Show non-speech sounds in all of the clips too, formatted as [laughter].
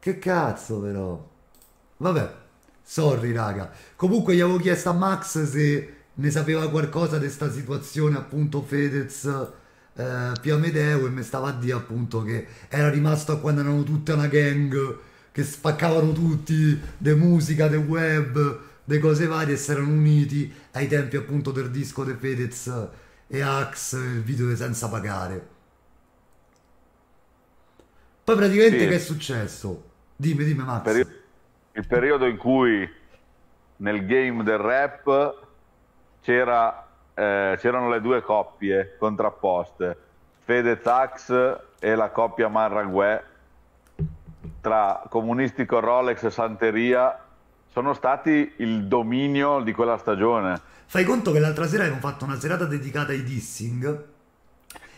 Che cazzo però. Vabbè, sorry raga. Comunque gli avevo chiesto a Max se ne sapeva qualcosa di questa situazione appunto Fedez eh, Piamedeo e mi stava a dire appunto che era rimasto a quando erano tutta una gang che spaccavano tutti de musica, de web, de cose varie e si erano uniti ai tempi appunto del disco de Fedez e Ax, il video di Senza Pagare. Poi praticamente sì. che è successo? Dimmi, dimmi Max. Il periodo, il periodo in cui nel game del rap c'era, eh, c'erano le due coppie contrapposte, Fede Tax e la coppia Marraguè tra comunistico Rolex e Santeria sono stati il dominio di quella stagione. Fai conto che l'altra sera abbiamo fatto una serata dedicata ai dissing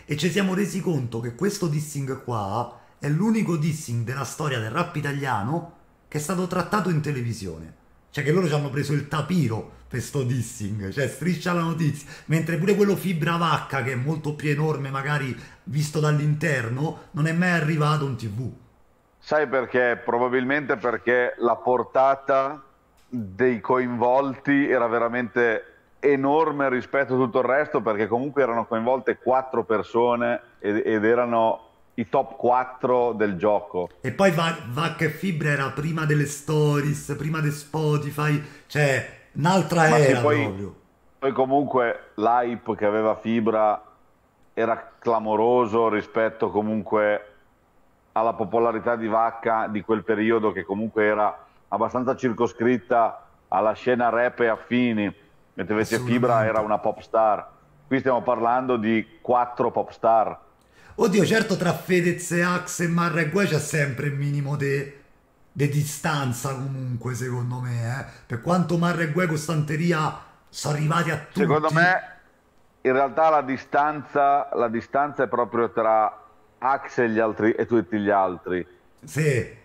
e ci siamo resi conto che questo dissing qua è l'unico dissing della storia del rap italiano che è stato trattato in televisione. Cioè che loro ci hanno preso il tapiro per sto dissing, cioè striscia la notizia. Mentre pure quello fibra vacca, che è molto più enorme magari visto dall'interno, non è mai arrivato in tv. Sai perché? Probabilmente perché la portata dei coinvolti era veramente enorme rispetto a tutto il resto perché comunque erano coinvolte quattro persone ed, ed erano i top 4 del gioco. E poi Vac, e Fibra era prima delle stories, prima di Spotify, cioè un'altra Ma era poi, proprio. Poi comunque l'hype che aveva Fibra era clamoroso rispetto comunque alla popolarità di Vacca di quel periodo che comunque era abbastanza circoscritta alla scena rap e affini, mentre invece Fibra era una pop star. Qui stiamo parlando di quattro pop star Oddio, certo tra Fedez e Ax e Marra e Guai c'è sempre il minimo di de distanza comunque, secondo me. Eh. Per quanto Marra e Guai con Stanteria sono arrivati a tutti. Secondo me, in realtà la distanza, la distanza è proprio tra Ax e, altri, e tutti gli altri. Sì.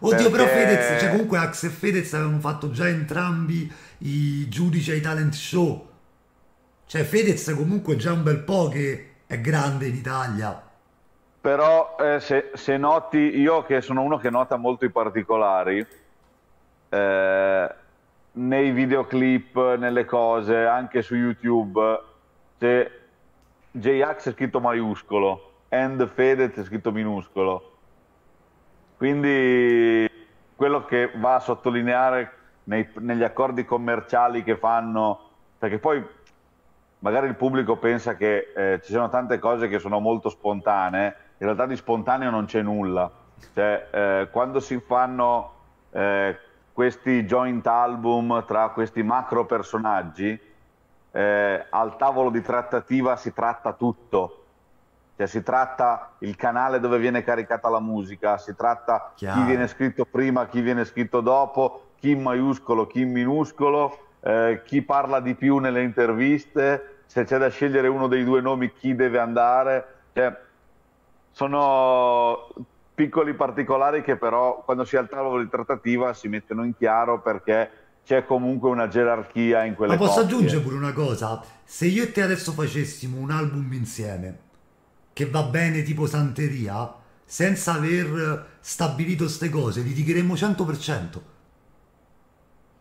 Oddio, Perché... però Fedez, cioè comunque Ax e Fedez avevano fatto già entrambi i giudici ai talent show. Cioè Fedez comunque è già un bel po' che è grande in Italia. Però eh, se, se, noti, io che sono uno che nota molto i particolari, eh, nei videoclip, nelle cose, anche su YouTube, se J-Ax è scritto maiuscolo, and Fedez è scritto minuscolo. Quindi quello che va a sottolineare nei, negli accordi commerciali che fanno, perché poi magari il pubblico pensa che eh, ci siano tante cose che sono molto spontanee, in realtà di spontaneo non c'è nulla. Cioè, eh, quando si fanno eh, questi joint album tra questi macro personaggi, eh, al tavolo di trattativa si tratta tutto. Cioè, si tratta il canale dove viene caricata la musica, si tratta Chiaro. chi viene scritto prima, chi viene scritto dopo, chi in maiuscolo, chi in minuscolo, eh, chi parla di più nelle interviste, se c'è da scegliere uno dei due nomi chi deve andare, cioè, sono piccoli particolari che però quando si è al tavolo di trattativa si mettono in chiaro perché c'è comunque una gerarchia in quelle Ma posso coppie. aggiungere pure una cosa, se io e te adesso facessimo un album insieme che va bene tipo Santeria, senza aver stabilito queste cose, litigheremmo 100%.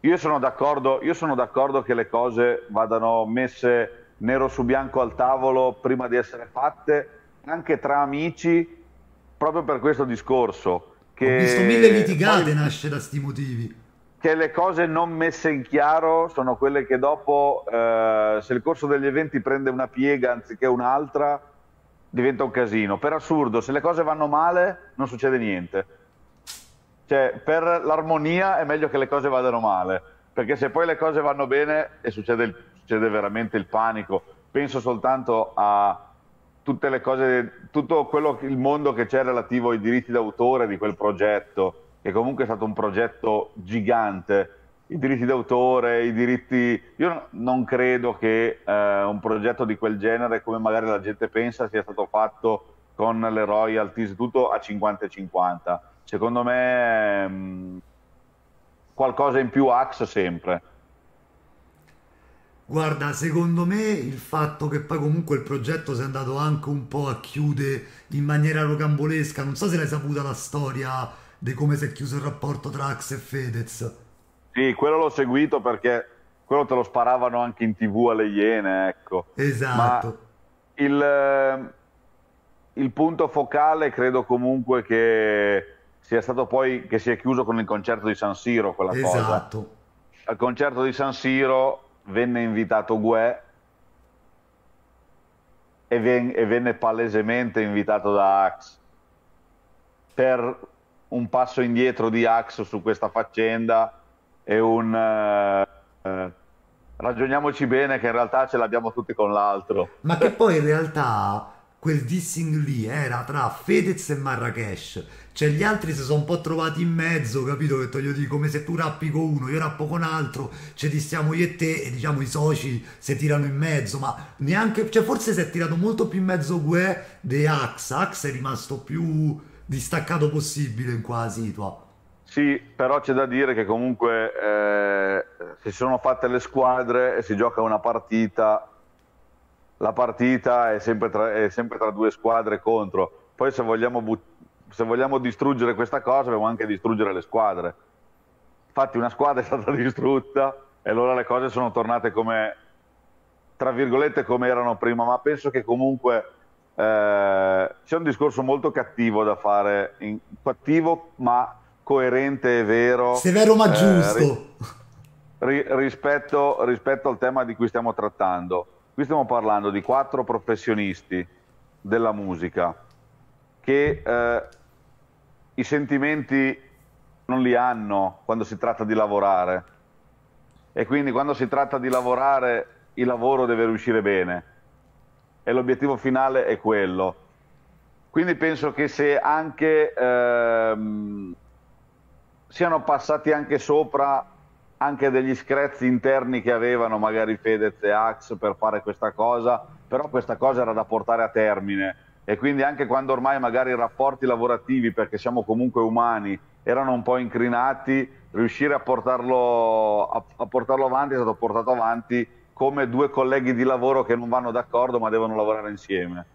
Io sono d'accordo, io sono d'accordo che le cose vadano messe nero su bianco al tavolo prima di essere fatte, anche tra amici, proprio per questo discorso. Che Ho visto mille litigate poi, nasce da questi motivi. Che le cose non messe in chiaro sono quelle che dopo, eh, se il corso degli eventi prende una piega anziché un'altra, diventa un casino. Per assurdo, se le cose vanno male, non succede niente. Cioè, per l'armonia è meglio che le cose vadano male, perché se poi le cose vanno bene e succede il succede veramente il panico. Penso soltanto a tutte le cose, tutto quello, il mondo che c'è relativo ai diritti d'autore di quel progetto, che comunque è stato un progetto gigante. I diritti d'autore, i diritti... Io non credo che eh, un progetto di quel genere, come magari la gente pensa, sia stato fatto con le royalties, tutto a 50 e 50. Secondo me mh, mm, qualcosa in più Axe sempre Guarda, secondo me il fatto che poi comunque il progetto sia andato anche un po' a chiudere in maniera rocambolesca, non so se l'hai saputa la storia di come si è chiuso il rapporto tra Ax e Fedez. Sì, quello l'ho seguito perché quello te lo sparavano anche in tv alle Iene, ecco. Esatto. Ma il, eh, il punto focale credo comunque che sia stato poi che si è chiuso con il concerto di San Siro quella esatto. cosa. Esatto. Al concerto di San Siro venne invitato Gue e, ven e venne palesemente invitato da Ax per un passo indietro di Ax su questa faccenda e un eh, eh ragioniamoci bene che in realtà ce l'abbiamo tutti con l'altro. Ma che poi in realtà quel dissing lì eh, era tra Fedez e Marrakesh. Cioè, gli altri si sono un po' trovati in mezzo, capito? Che voglio dire, come se tu rappi con uno, io rappo con altro, ci ti io e te, e diciamo i soci si tirano in mezzo, ma neanche, cioè, forse si è tirato molto più in mezzo Gue di Ax. Ax è rimasto più distaccato possibile in quasi situa. Sì, però c'è da dire che comunque eh, si sono fatte le squadre e si gioca una partita la partita è sempre, tra, è sempre tra due squadre contro. Poi se vogliamo, but- se vogliamo distruggere questa cosa dobbiamo anche distruggere le squadre. Infatti una squadra è stata [laughs] distrutta e allora le cose sono tornate come, tra virgolette, come erano prima, ma penso che comunque... Eh, c'è un discorso molto cattivo da fare, in, cattivo ma coerente e vero. Severo ma eh, giusto. Ri, rispetto, rispetto al tema di cui stiamo trattando. Qui stiamo parlando di quattro professionisti della musica che eh, i sentimenti non li hanno quando si tratta di lavorare e quindi quando si tratta di lavorare il lavoro deve riuscire bene e l'obiettivo finale è quello. Quindi penso che se anche ehm, siano passati anche sopra anche degli screzzi interni che avevano magari Fedez e Ax per fare questa cosa, però questa cosa era da portare a termine e quindi anche quando ormai magari i rapporti lavorativi, perché siamo comunque umani, erano un po' incrinati, riuscire a portarlo, a, a portarlo avanti è stato portato avanti come due colleghi di lavoro che non vanno d'accordo ma devono lavorare insieme.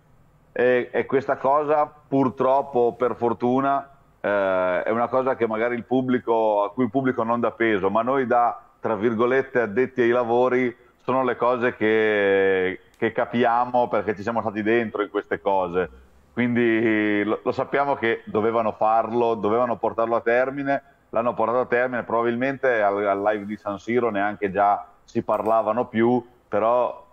E, e questa cosa purtroppo, per fortuna, eh, è una cosa che magari il pubblico, a cui il pubblico non dà peso, ma noi da, tra virgolette, addetti ai lavori sono le cose che, che capiamo perché ci siamo stati dentro in queste cose. Quindi lo, lo sappiamo che dovevano farlo, dovevano portarlo a termine, l'hanno portato a termine, probabilmente al, al live di San Siro neanche già si parlavano più, però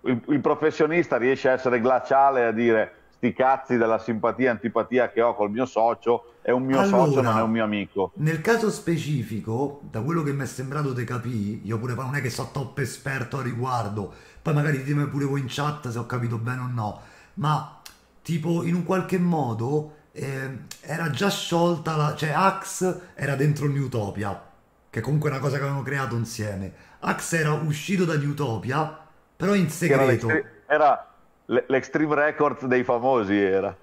il, il, professionista riesce a essere glaciale a dire sti cazzi della simpatia e antipatia che ho col mio socio, è un mio allora, socio, non è un mio amico. Nel caso specifico, da quello che mi è sembrato di capire, io pure non è che sono top esperto a riguardo, poi magari ditemi pure voi in chat se ho capito bene o no, ma tipo in un qualche modo eh, era già sciolta, la, cioè Axe era dentro Newtopia, che comunque è una cosa che avevano creato insieme. Axe era uscito da Newtopia, però in segreto. Era, era l'extreme records dei famosi era.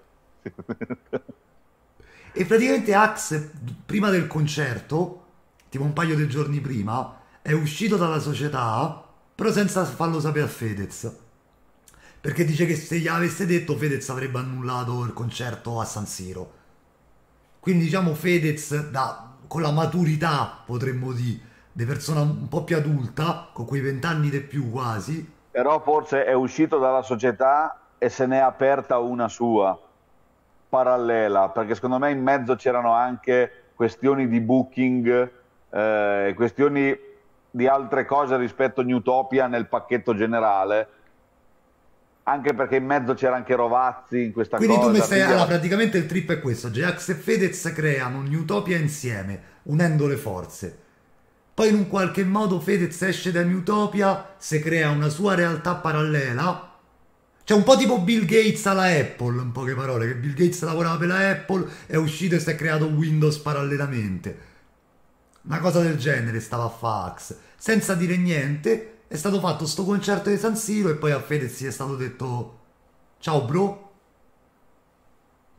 e praticamente Ax, prima del concerto, tipo un paio di giorni prima, è uscito dalla società, però senza farlo sapere a Fedez. Perché dice che se gli avesse detto Fedez avrebbe annullato il concerto a San Siro. Quindi diciamo Fedez da, con la maturità, potremmo dire, di persona un po' più adulta, con quei vent'anni di più quasi, però forse è uscito dalla società e se ne è aperta una sua parallela, perché secondo me in mezzo c'erano anche questioni di booking, eh, questioni di altre cose rispetto a Newtopia nel pacchetto generale, anche perché in mezzo c'era anche Rovazzi in questa Quindi cosa. Quindi tu mi stai... Quindi... Allora, praticamente il trip è questo, Jax e Fedez creano Newtopia insieme, unendo le forze poi in un qualche modo Fedez esce da Newtopia, se crea una sua realtà parallela. Cioè un po' tipo Bill Gates alla Apple, in poche parole, che Bill Gates lavorava per la Apple, è uscito e si è creato Windows parallelamente. Una cosa del genere stava a fax. Senza dire niente, è stato fatto sto concerto di San Siro e poi a Fedez gli è stato detto ciao bro.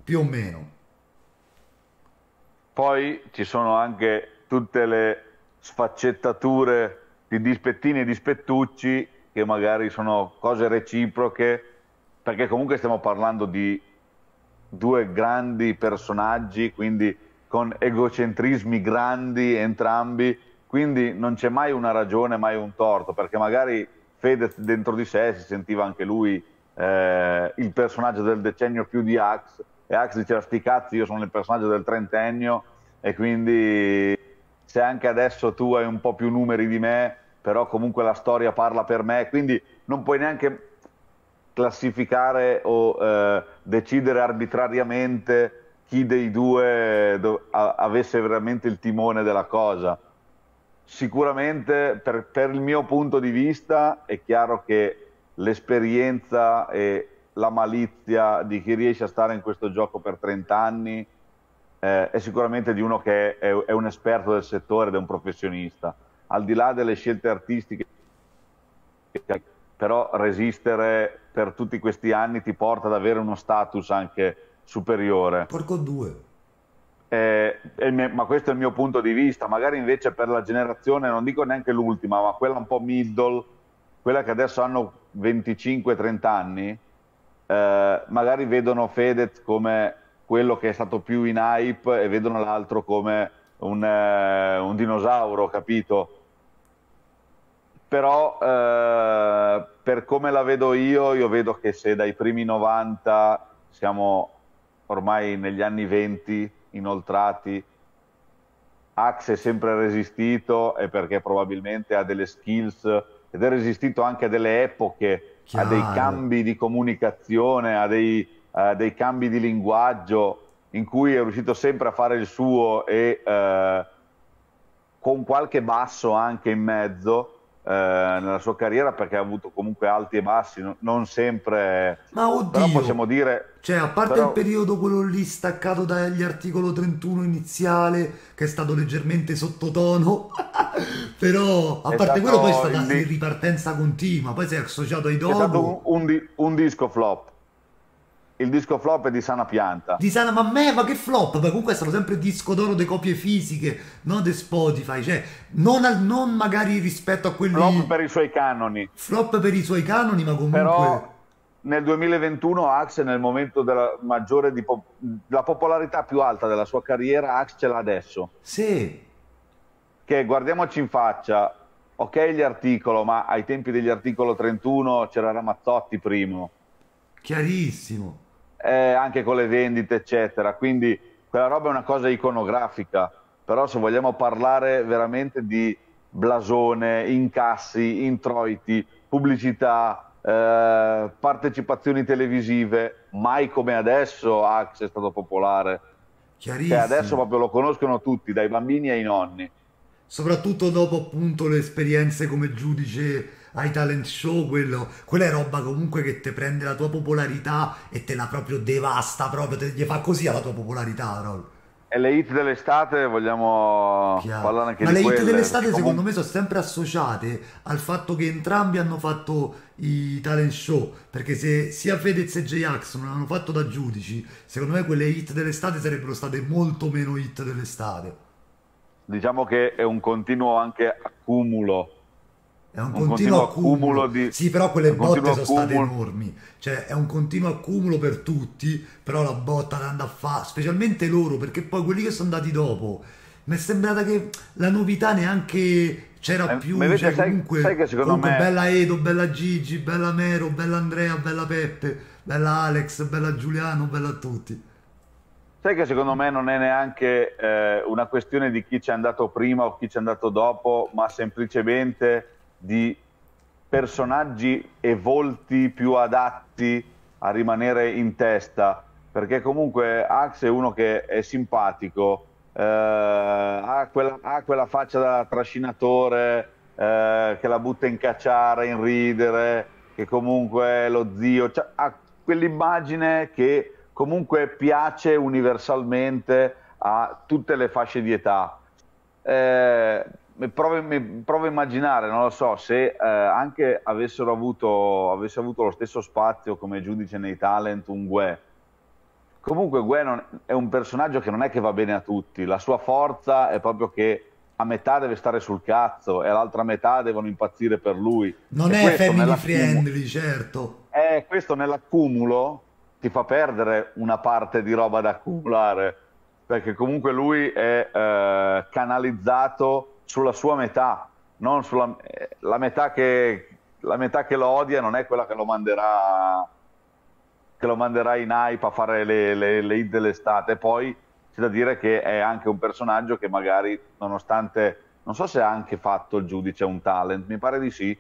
Più o meno. Poi ci sono anche tutte le sfaccettature di dispettini e dispettucci che magari sono cose reciproche, perché comunque stiamo parlando di due grandi personaggi, quindi con egocentrismi grandi entrambi, quindi non c'è mai una ragione, mai un torto, perché magari Fedez dentro di sé si sentiva anche lui eh, il personaggio del decennio più di Axe, e Axe diceva sti cazzi, io sono il personaggio del trentennio, e quindi se anche adesso tu hai un po' più numeri di me, però comunque la storia parla per me, quindi non puoi neanche classificare o eh, decidere arbitrariamente chi dei due avesse veramente il timone della cosa. Sicuramente per, per il mio punto di vista è chiaro che l'esperienza e la malizia di chi riesce a stare in questo gioco per 30 anni eh, è sicuramente di uno che è, è, un esperto del settore ed è un professionista. Al di là delle scelte artistiche, però resistere per tutti questi anni ti porta ad avere uno status anche superiore. Porco due. Eh, mio, ma questo è il mio punto di vista. Magari invece per la generazione, non dico neanche l'ultima, ma quella un po' middle, quella che adesso hanno 25-30 anni, eh, magari vedono Fedez come quello che è stato più in hype e vedono l'altro come un, eh, un, dinosauro, capito? Però eh, per come la vedo io, io vedo che se dai primi 90 siamo ormai negli anni 20 inoltrati, Axe è sempre resistito e perché probabilmente ha delle skills ed è resistito anche a delle epoche, Chiaro. a dei cambi di comunicazione, a dei, eh, dei cambi di linguaggio in cui è riuscito sempre a fare il suo e eh, con qualche basso anche in mezzo eh, nella sua carriera perché ha avuto comunque alti e bassi, no, non sempre... Ma oddio! Però possiamo dire... Cioè, a parte però... il periodo quello lì staccato dagli articolo 31 iniziale, che è stato leggermente sottotono, [laughs] però a è parte quello poi è stata di... ripartenza continua, poi si è associato ai Dogo. È stato un, un, un disco flop il disco flop è di sana pianta. Di sana, ma me, ma che flop? Poi comunque sono sempre disco d'oro delle copie fisiche, non di Spotify, cioè non, al, non, magari rispetto a quelli... Flop per i suoi canoni. Flop per i suoi canoni, ma comunque... Però nel 2021 Axe nel momento della maggiore di pop- la popolarità più alta della sua carriera, Axe ce l'ha adesso. Sì. Che guardiamoci in faccia, ok gli articoli, ma ai tempi degli articoli 31 c'era Ramazzotti primo. Chiarissimo eh, anche con le vendite, eccetera. Quindi quella roba è una cosa iconografica, però se vogliamo parlare veramente di blasone, incassi, introiti, pubblicità, eh, partecipazioni televisive, mai come adesso Axe è stato popolare. Cioè, Chiarissimo. Cioè, adesso proprio lo conoscono tutti, dai bambini ai nonni. Soprattutto dopo appunto le esperienze come giudice ai talent show, quello, quella è roba comunque che te prende la tua popolarità e te la proprio devasta, proprio te, gli fa così alla tua popolarità, Rol. E le hit dell'estate vogliamo Chiaro. parlare anche Ma di Ma le hit dell'estate Come... secondo me sono sempre associate al fatto che entrambi hanno fatto i talent show, perché se sia Fedez e J-Ax non hanno fatto da giudici, secondo me quelle hit dell'estate sarebbero state molto meno hit dell'estate. Diciamo che è un continuo anche accumulo è un, un continuo, continuo accumulo, accumulo di... Sì, però quelle botte sono accumulo... state enormi, cioè è un continuo accumulo per tutti, però la botta l'anda a fare, specialmente loro, perché poi quelli che sono andati dopo, mi è sembrata che la novità neanche c'era eh, più, vede, cioè, sai, comunque, sai che secondo comunque me... bella Edo, bella Gigi, bella Mero, bella Andrea, bella Peppe, bella Alex, bella Giuliano, bella a tutti. Sai che secondo me non è neanche eh, una questione di chi ci è andato prima o chi ci è andato dopo, ma semplicemente di personaggi e volti più adatti a rimanere in testa, perché comunque Ax è uno che è simpatico, eh, ha, quella, ha, quella, faccia da trascinatore eh, che la butta in cacciare, in ridere, che comunque lo zio, cioè, ha quell'immagine che comunque piace universalmente a tutte le fasce di età. Eh, provo, provo, a immaginare, non lo so, se eh, anche avessero avuto, avesse avuto lo stesso spazio come giudice nei talent un Gue. Comunque Gue non, è un personaggio che non è che va bene a tutti, la sua forza è proprio che a metà deve stare sul cazzo e all'altra metà devono impazzire per lui. Non e è family friendly, certo. È eh, questo nell'accumulo ti fa perdere una parte di roba da accumulare, perché comunque lui è eh, canalizzato sulla sua metà, non sulla eh, la metà, che, la metà che lo odia non è quella che lo manderà, che lo manderà in hype a fare le, le, le hit dell'estate. Poi c'è da dire che è anche un personaggio che magari, nonostante, non so se ha anche fatto il giudice un talent, mi pare di sì.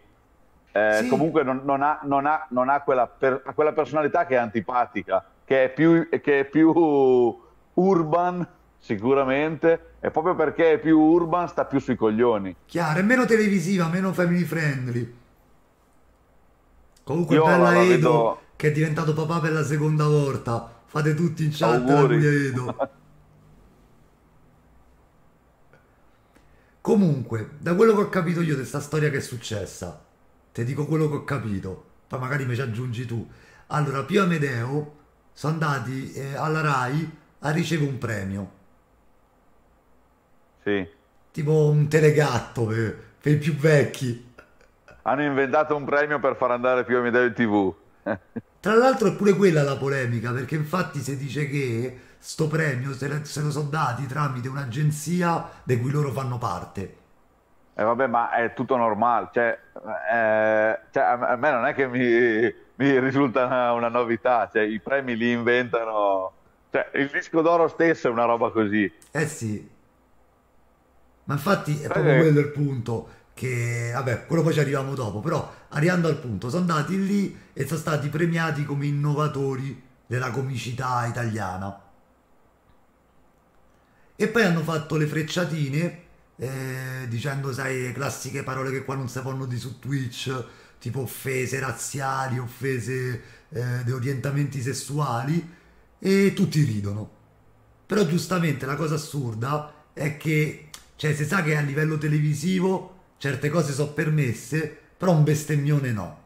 Eh, sì. Comunque non, non ha, non ha, non ha quella, per, quella, personalità che è antipatica, che è più, che è più urban sicuramente, e proprio perché è più urban sta più sui coglioni. Chiaro, è meno televisiva, meno family friendly. Comunque Io bella Edo vedo... che è diventato papà per la seconda volta. Fate tutti in chat eh, auguri. la Edo. [laughs] Comunque, da quello che ho capito io di questa storia che è successa, ti dico quello che ho capito, poi magari mi ci aggiungi tu. Allora, Pio Amedeo sono andati eh, alla RAI a ricevere un premio Tipo un telegatto per, eh, per i più vecchi. Hanno inventato un premio per far andare più Amedeo in tv. Tra l'altro è pure quella la polemica, perché infatti si dice che sto premio se lo sono dati tramite un'agenzia di cui loro fanno parte. E eh vabbè, ma è tutto normale, cioè, eh, cioè, a me non è che mi, mi risulta una, una novità, cioè, i premi li inventano, cioè, il disco d'oro stesso è una roba così. Eh sì. Ma infatti è proprio eh. quello il punto che, vabbè, quello poi ci arriviamo dopo, però arrivando al punto, sono andati lì e sono stati premiati come innovatori della comicità italiana. E poi hanno fatto le frecciatine eh, dicendo, sai, le classiche parole che qua non si fanno di su Twitch, tipo offese razziali, offese eh, di orientamenti sessuali, e tutti ridono. Però giustamente la cosa assurda è che cioè, si sa che a livello televisivo certe cose sono permesse, però un bestemmione no.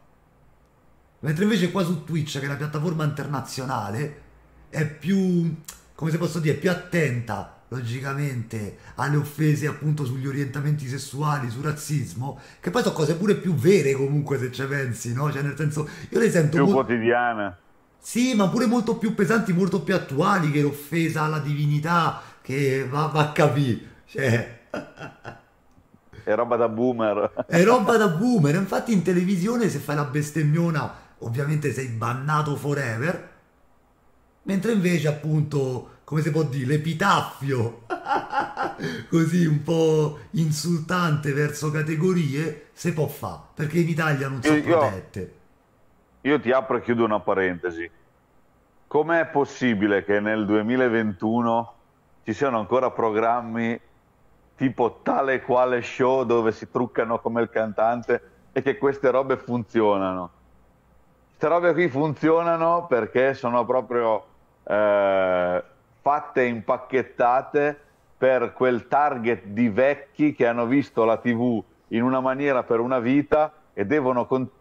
Mentre invece qua su Twitch, che è una piattaforma internazionale, è più, come si posso dire, più attenta logicamente alle offese appunto sugli orientamenti sessuali, sul razzismo, che poi sono cose pure più vere comunque se ci pensi, no? Cioè nel senso, io le sento... Più mo- quotidiana. Sì, ma pure molto più pesanti, molto più attuali che l'offesa alla divinità, che va, va a capire. Cioè, è roba da boomer. È roba da boomer. Infatti in televisione se fai la bestemmiona ovviamente sei bannato forever. Mentre invece appunto, come si può dire, l'epitaffio, [laughs] così un po' insultante verso categorie, se può fare. Perché in Italia non sono protette. Io ti apro e chiudo una parentesi. Com'è possibile che nel 2021 ci siano ancora programmi tipo tale e quale show dove si truccano come il cantante e che queste robe funzionano. Queste robe qui funzionano perché sono proprio eh, fatte e impacchettate per quel target di vecchi che hanno visto la TV in una maniera per una vita e devono continuare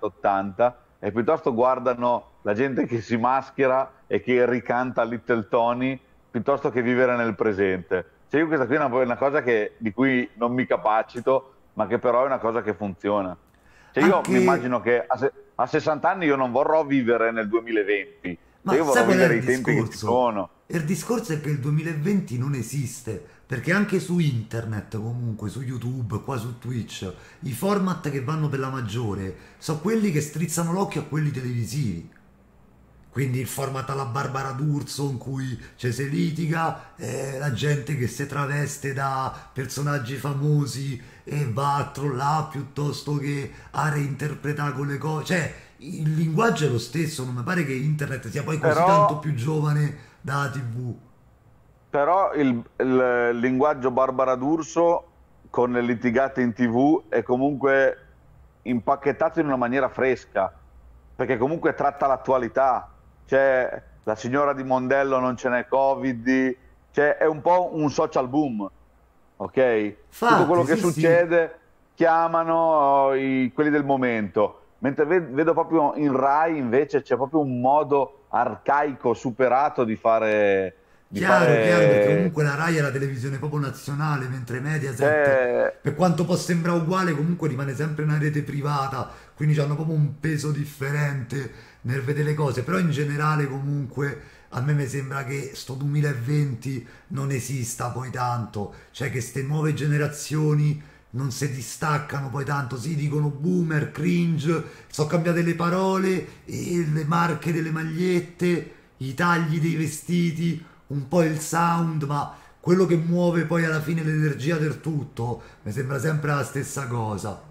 80 e piuttosto guardano la gente che si maschera e che ricanta Little Tony piuttosto che vivere nel presente. Cioè io questa qui è una, una cosa che, di cui non mi capacito, ma che però è una cosa che funziona. Cioè io Anche... mi immagino che a, a, 60 anni io non vorrò vivere nel 2020, ma cioè, io vorrò vivere i tempi che ci sono. Il discorso è che il 2020 non esiste, perché anche su internet, comunque, su YouTube, qua su Twitch, i format che vanno per la maggiore sono quelli che strizzano l'occhio a quelli televisivi quindi il format alla Barbara D'Urso in cui c'è se litiga, eh, la gente che si traveste da personaggi famosi e va a trollare piuttosto che a reinterpretare con le cose, cioè il linguaggio è lo stesso, non mi pare che internet sia poi così Però... tanto più giovane da tv. Però il, il linguaggio Barbara D'Urso con le litigate in tv è comunque impacchettato in una maniera fresca, perché comunque tratta l'attualità, c'è cioè, la signora di Mondello, non ce n'è Covid, cioè è un po' un social boom, ok? Fatti, Tutto quello che sì, succede sì. chiamano oh, i, quelli del momento, mentre vedo proprio in Rai invece c'è proprio un modo arcaico, superato di fare... chiaro, fare... chiaro, perché comunque la Rai è la televisione proprio nazionale, mentre Mediaset, è... Eh. per quanto possa sembrare uguale, comunque rimane sempre una rete privata, quindi hanno proprio un peso differente nel vedere le cose, però in generale comunque a me mi sembra che sto 2020 non esista poi tanto, cioè che queste nuove generazioni non si distaccano poi tanto, si dicono boomer, cringe, sono cambiate le parole, e le marche delle magliette, i tagli dei vestiti, un po' il sound, ma quello che muove poi alla fine l'energia del tutto mi sembra sempre la stessa cosa.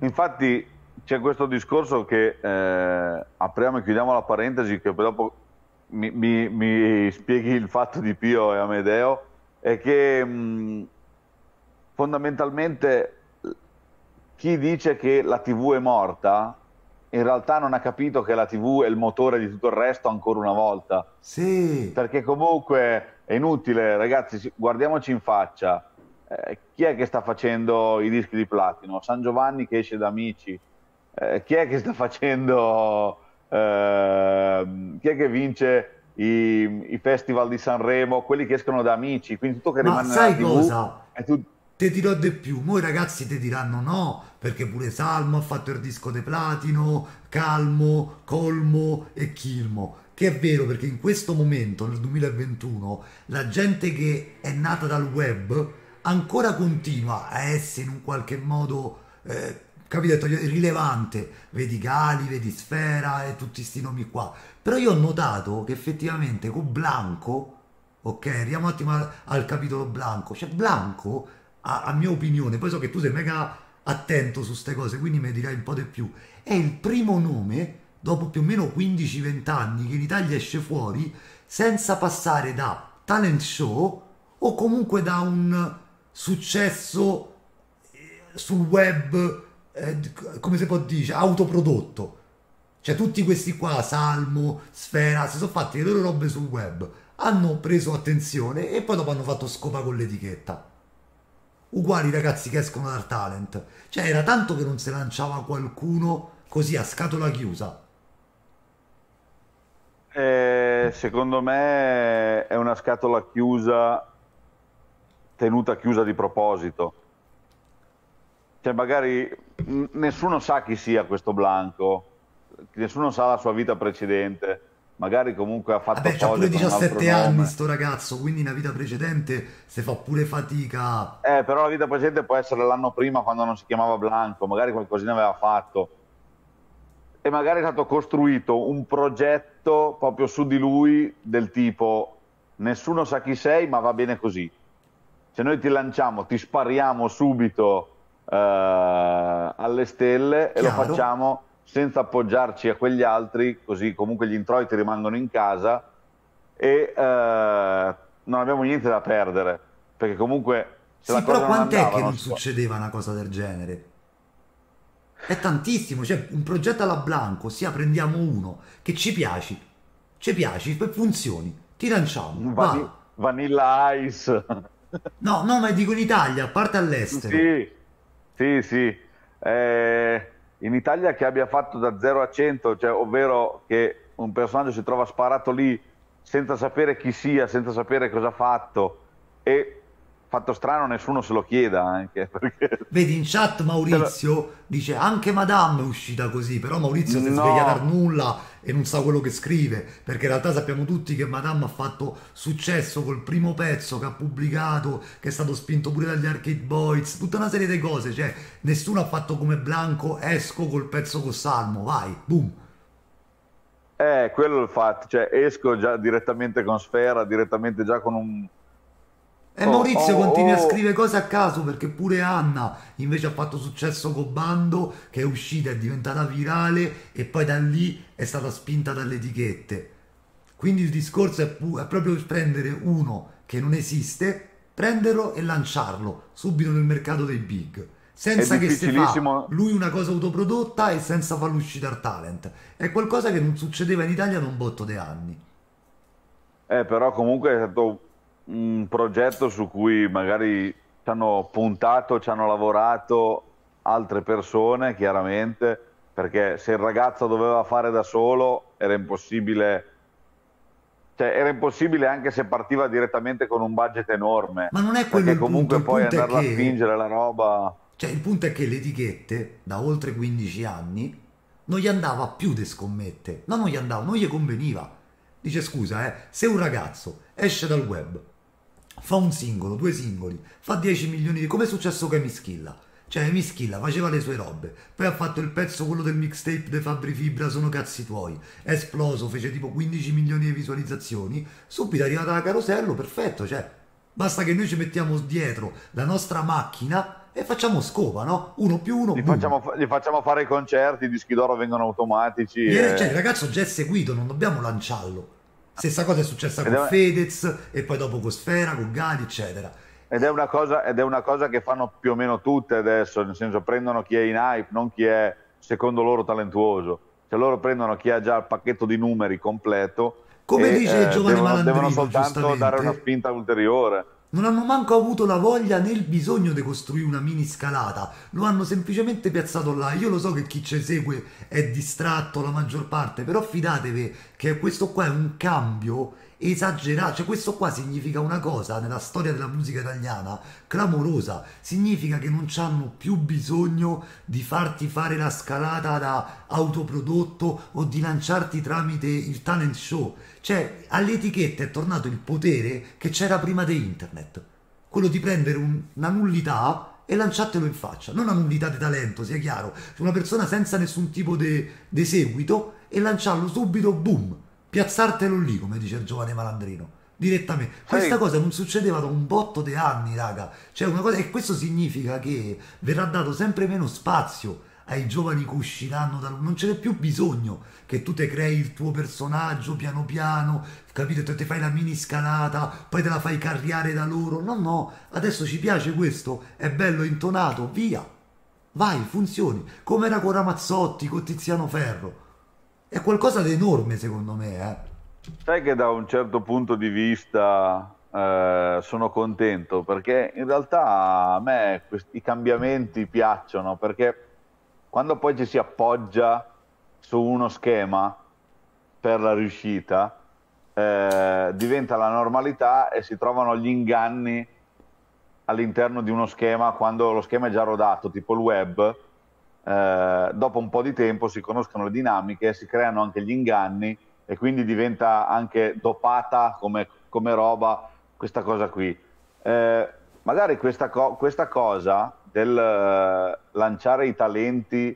Infatti c'è questo discorso che eh, apriamo e chiudiamo la parentesi che poi dopo mi, mi, mi, spieghi il fatto di Pio e Amedeo, è che mh, fondamentalmente chi dice che la TV è morta in realtà non ha capito che la TV è il motore di tutto il resto ancora una volta. Sì. Perché comunque è inutile, ragazzi, guardiamoci in faccia. Eh, chi è che sta facendo i dischi di platino? San Giovanni che esce da Amici, eh, chi è che sta facendo, eh, chi è che vince i, i, festival di Sanremo, quelli che escono da amici, quindi tutto che Ma rimane... Ma sai TV, cosa? Tu... Te dirò di più, mo i ragazzi ti diranno no, perché pure Salmo ha fatto il disco de platino, Calmo, Colmo e Chilmo che è vero perché in questo momento, nel 2021, la gente che è nata dal web ancora continua a essere in un qualche modo eh, capito? Rilevante, vedi Gali, vedi Sfera e tutti questi nomi qua. Però io ho notato che effettivamente con Blanco, ok, andiamo un attimo al, al capitolo Blanco, cioè Blanco, a, a mia opinione, poi so che tu sei mega attento su queste cose, quindi mi dirai un po' di più, è il primo nome dopo più o meno 15-20 anni che in Italia esce fuori senza passare da talent show o comunque da un successo eh, sul web eh, come si può dire, cioè, autoprodotto. Cioè tutti questi qua, Salmo, Sfera, si sono fatti le loro robe sul web, hanno preso attenzione e poi dopo hanno fatto scopa con l'etichetta. Uguali i ragazzi che escono dal talent. Cioè era tanto che non si lanciava qualcuno così a scatola chiusa. Eh, secondo me è una scatola chiusa, tenuta chiusa di proposito. Cioè magari nessuno sa chi sia questo Blanco, nessuno sa la sua vita precedente, magari comunque ha fatto Vabbè, cose... Vabbè, pure 17 anni nome. sto ragazzo, quindi una vita precedente se fa pure fatica... Eh, però la vita precedente può essere l'anno prima quando non si chiamava Blanco, magari qualcosina aveva fatto e magari è stato costruito un progetto proprio su di lui del tipo nessuno sa chi sei ma va bene così. Se noi ti lanciamo, ti spariamo subito eh, alle stelle Chiaro. e lo facciamo senza appoggiarci a quegli altri, così comunque gli introiti rimangono in casa e eh, non abbiamo niente da perdere, perché comunque... Se Sì, però quant'è andava, che non succedeva una cosa del genere? È tantissimo, cioè un progetto alla Blanco, ossia prendiamo uno che ci piaci, ci piaci, funzioni, ti lanciamo. Va. vanilla Ice. No, no, ma dico in Italia, a parte all'estero. Sì. Sì, sì. Eh, in Italia che abbia fatto da 0 a 100, cioè, ovvero che un personaggio si trova sparato lì senza sapere chi sia, senza sapere cosa ha fatto e fatto strano nessuno se lo chieda anche [laughs] perché... vedi in chat Maurizio lo... dice anche Madame è uscita così però Maurizio si è no. svegliato a nulla e non sa quello che scrive perché in realtà sappiamo tutti che Madame ha fatto successo col primo pezzo che ha pubblicato che è stato spinto pure dagli Arcade Boys tutta una serie di cose cioè nessuno ha fatto come Blanco esco col pezzo con Salmo vai boom eh quello è il fatto cioè esco già direttamente con Sfera direttamente già con un e Maurizio oh, continua oh. a scrivere cose a caso perché pure Anna invece ha fatto successo con Bando che è uscita, è diventata virale e poi da lì è stata spinta dalle etichette. Quindi il discorso è, pu- è proprio prendere uno che non esiste, prenderlo e lanciarlo subito nel mercato dei big senza che si fa lui una cosa autoprodotta e senza farlo uscire dal talent. È qualcosa che non succedeva in Italia da un botto di anni. Eh, però comunque è stato un progetto su cui magari ci hanno puntato, ci hanno lavorato altre persone, chiaramente, perché se il ragazzo doveva fare da solo era impossibile cioè, era impossibile anche se partiva direttamente con un budget enorme. Ma non è quello perché comunque punto, poi andarla a spingere la roba. Cioè, il punto è che le etichette da oltre 15 anni non gli andava più di scommette. No, non gli andava, non gli conveniva. Dice scusa, eh, se un ragazzo esce dal web, fa un singolo, due singoli, fa 10 milioni di... come è successo con Mischilla. Cioè, Mischilla faceva le sue robe, poi ha fatto il pezzo quello del mixtape de Fabri Fibra, sono cazzi tuoi, è esploso, fece tipo 15 milioni di visualizzazioni, subito è arrivata la carosello, perfetto, cioè, basta che noi ci mettiamo dietro la nostra macchina e facciamo scopa, no? Uno più uno. Gli, facciamo, gli facciamo fare i concerti, i dischi d'oro vengono automatici. e... Cioè, il ragazzo già è seguito, non dobbiamo lanciarlo. Stessa cosa è successa ed con è... Fedez e poi dopo con Sfera, con Gali, eccetera. Ed è, cosa, ed è, una cosa, che fanno più o meno tutte adesso, nel senso prendono chi è in hype, non chi è secondo loro talentuoso. Cioè loro prendono chi ha già il pacchetto di numeri completo. Come e, dice eh, Giovanni devono, Malandrino, devono soltanto dare una spinta ulteriore. Non hanno manco avuto la voglia né il bisogno di costruire una mini scalata, lo hanno semplicemente piazzato là. Io lo so che chi ci segue è distratto la maggior parte, però fidatevi che questo qua è un cambio esagerato. Cioè, questo qua significa una cosa nella storia della musica italiana clamorosa. Significa che non hanno più bisogno di farti fare la scalata da autoprodotto o di lanciarti tramite il talent show. Cioè, all'etichetta è tornato il potere che c'era prima di internet. Quello di prendere un, una nullità e lanciartelo in faccia. Non una nullità di talento, sia chiaro. Una persona senza nessun tipo di seguito e lanciarlo subito, boom piazzartelo lì, come dice il giovane malandrino. Direttamente, questa sì. cosa non succedeva da un botto di anni, raga. Cioè, una cosa, e questo significa che verrà dato sempre meno spazio ai giovani che usciranno dal... non c'è più bisogno che tu te crei il tuo personaggio piano piano capito te, te fai la mini scalata poi te la fai carriare da loro no no adesso ci piace questo è bello intonato via vai funzioni come era con Ramazzotti con Tiziano Ferro è qualcosa di enorme secondo me. Eh. Sai che da un certo punto di vista eh, sono contento perché in realtà a me questi cambiamenti piacciono perché quando poi ci si appoggia su uno schema per la riuscita eh, diventa la normalità e si trovano gli inganni all'interno di uno schema quando lo schema è già rodato, tipo il web, eh, dopo un po' di tempo si conoscono le dinamiche, si creano anche gli inganni e quindi diventa anche dopata come, come roba questa cosa qui. Eh, magari questa, co- questa, cosa del eh, lanciare i talenti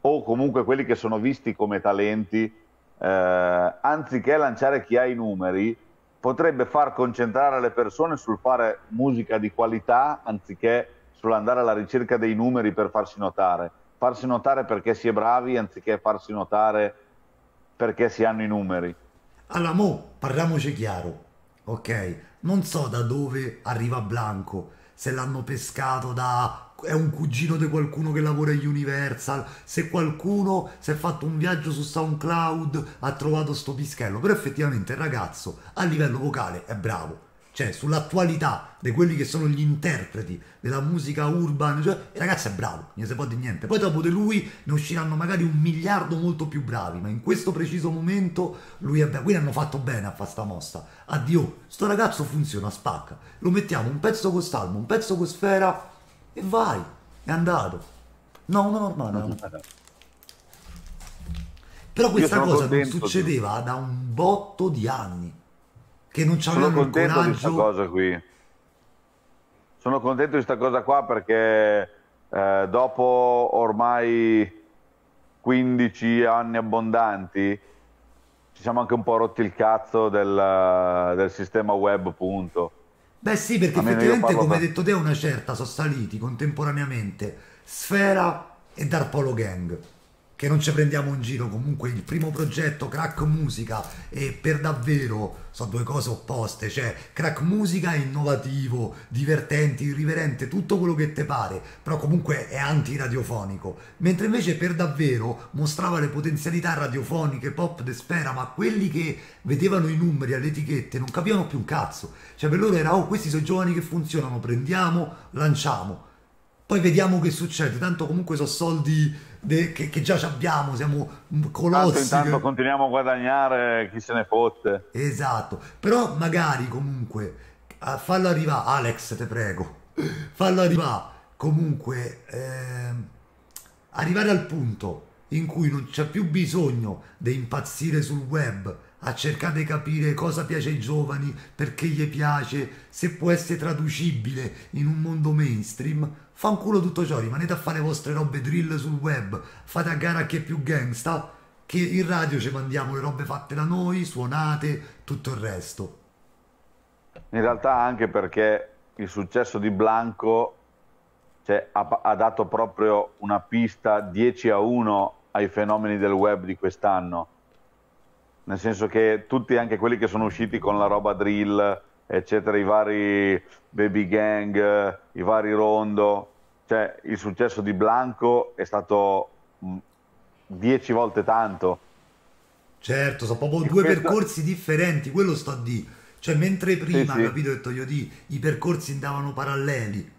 o comunque quelli che sono visti come talenti, eh, anziché lanciare chi ha i numeri, potrebbe far concentrare le persone sul fare musica di qualità anziché sull'andare alla ricerca dei numeri per farsi notare. Farsi notare perché si è bravi anziché farsi notare perché si hanno i numeri. Allora, mo, parliamoci chiaro, ok? Non so da dove arriva Blanco, se l'hanno pescato da è un cugino di qualcuno che lavora in Universal, se qualcuno si è fatto un viaggio su SoundCloud ha trovato sto pischello, però effettivamente il ragazzo a livello vocale è bravo, cioè sull'attualità di quelli che sono gli interpreti della musica urban. Cioè, e ragazzi è bravo, non si può dire niente. Poi dopo di lui ne usciranno magari un miliardo molto più bravi, ma in questo preciso momento lui è bravo. Quindi hanno fatto bene a fare sta mossa. Addio, sto ragazzo funziona, spacca. Lo mettiamo un pezzo con Salmo, un pezzo con Sfera e vai, è andato. No, no, no, No. Però questa cosa non succedeva da un botto di anni che non ci avevano il coraggio. di questa cosa qui. Sono contento di questa cosa qua perché eh, dopo ormai 15 anni abbondanti ci siamo anche un po' rotti il cazzo del, del sistema web, punto. Beh sì, perché effettivamente, come hai detto te, una certa sono saliti contemporaneamente Sfera e Darpolo Gang che non ci prendiamo in giro, comunque il primo progetto Crack Musica e per davvero sono due cose opposte, cioè Crack Musica è innovativo, divertente, irriverente, tutto quello che te pare, però comunque è antiradiofonico, mentre invece per davvero mostrava le potenzialità radiofoniche pop de sfera, ma quelli che vedevano i numeri alle etichette non capivano più un cazzo, cioè per loro era oh questi sono giovani che funzionano, prendiamo, lanciamo, poi vediamo che succede, tanto comunque sono soldi de, che, che, già abbiamo, siamo colossi. Intanto, che... continuiamo a guadagnare chi se ne fotte. Esatto, però magari comunque fallo arrivare, Alex te prego, fallo arrivare comunque, eh, arrivare al punto in cui non c'è più bisogno di impazzire sul web a cercare di capire cosa piace ai giovani, perché gli piace, se può essere traducibile in un mondo mainstream, fanculo tutto ciò, rimanete a fare vostre robe drill sul web, fate a gara a chi è più gangsta, che in radio ci mandiamo le robe fatte da noi, suonate, tutto il resto. In realtà anche perché il successo di Blanco cioè, ha, ha, dato proprio una pista 10 a 1 ai fenomeni del web di quest'anno. Nel senso che tutti, anche quelli che sono usciti con la roba drill, eccetera, i vari Baby Gang, i vari Rondo, cioè il successo di Blanco è stato mm, dieci volte tanto. Certo, sono proprio due questa... percorsi differenti, quello sto a dire. Cioè, mentre prima, sì, sì. capito, detto io di, i percorsi andavano paralleli.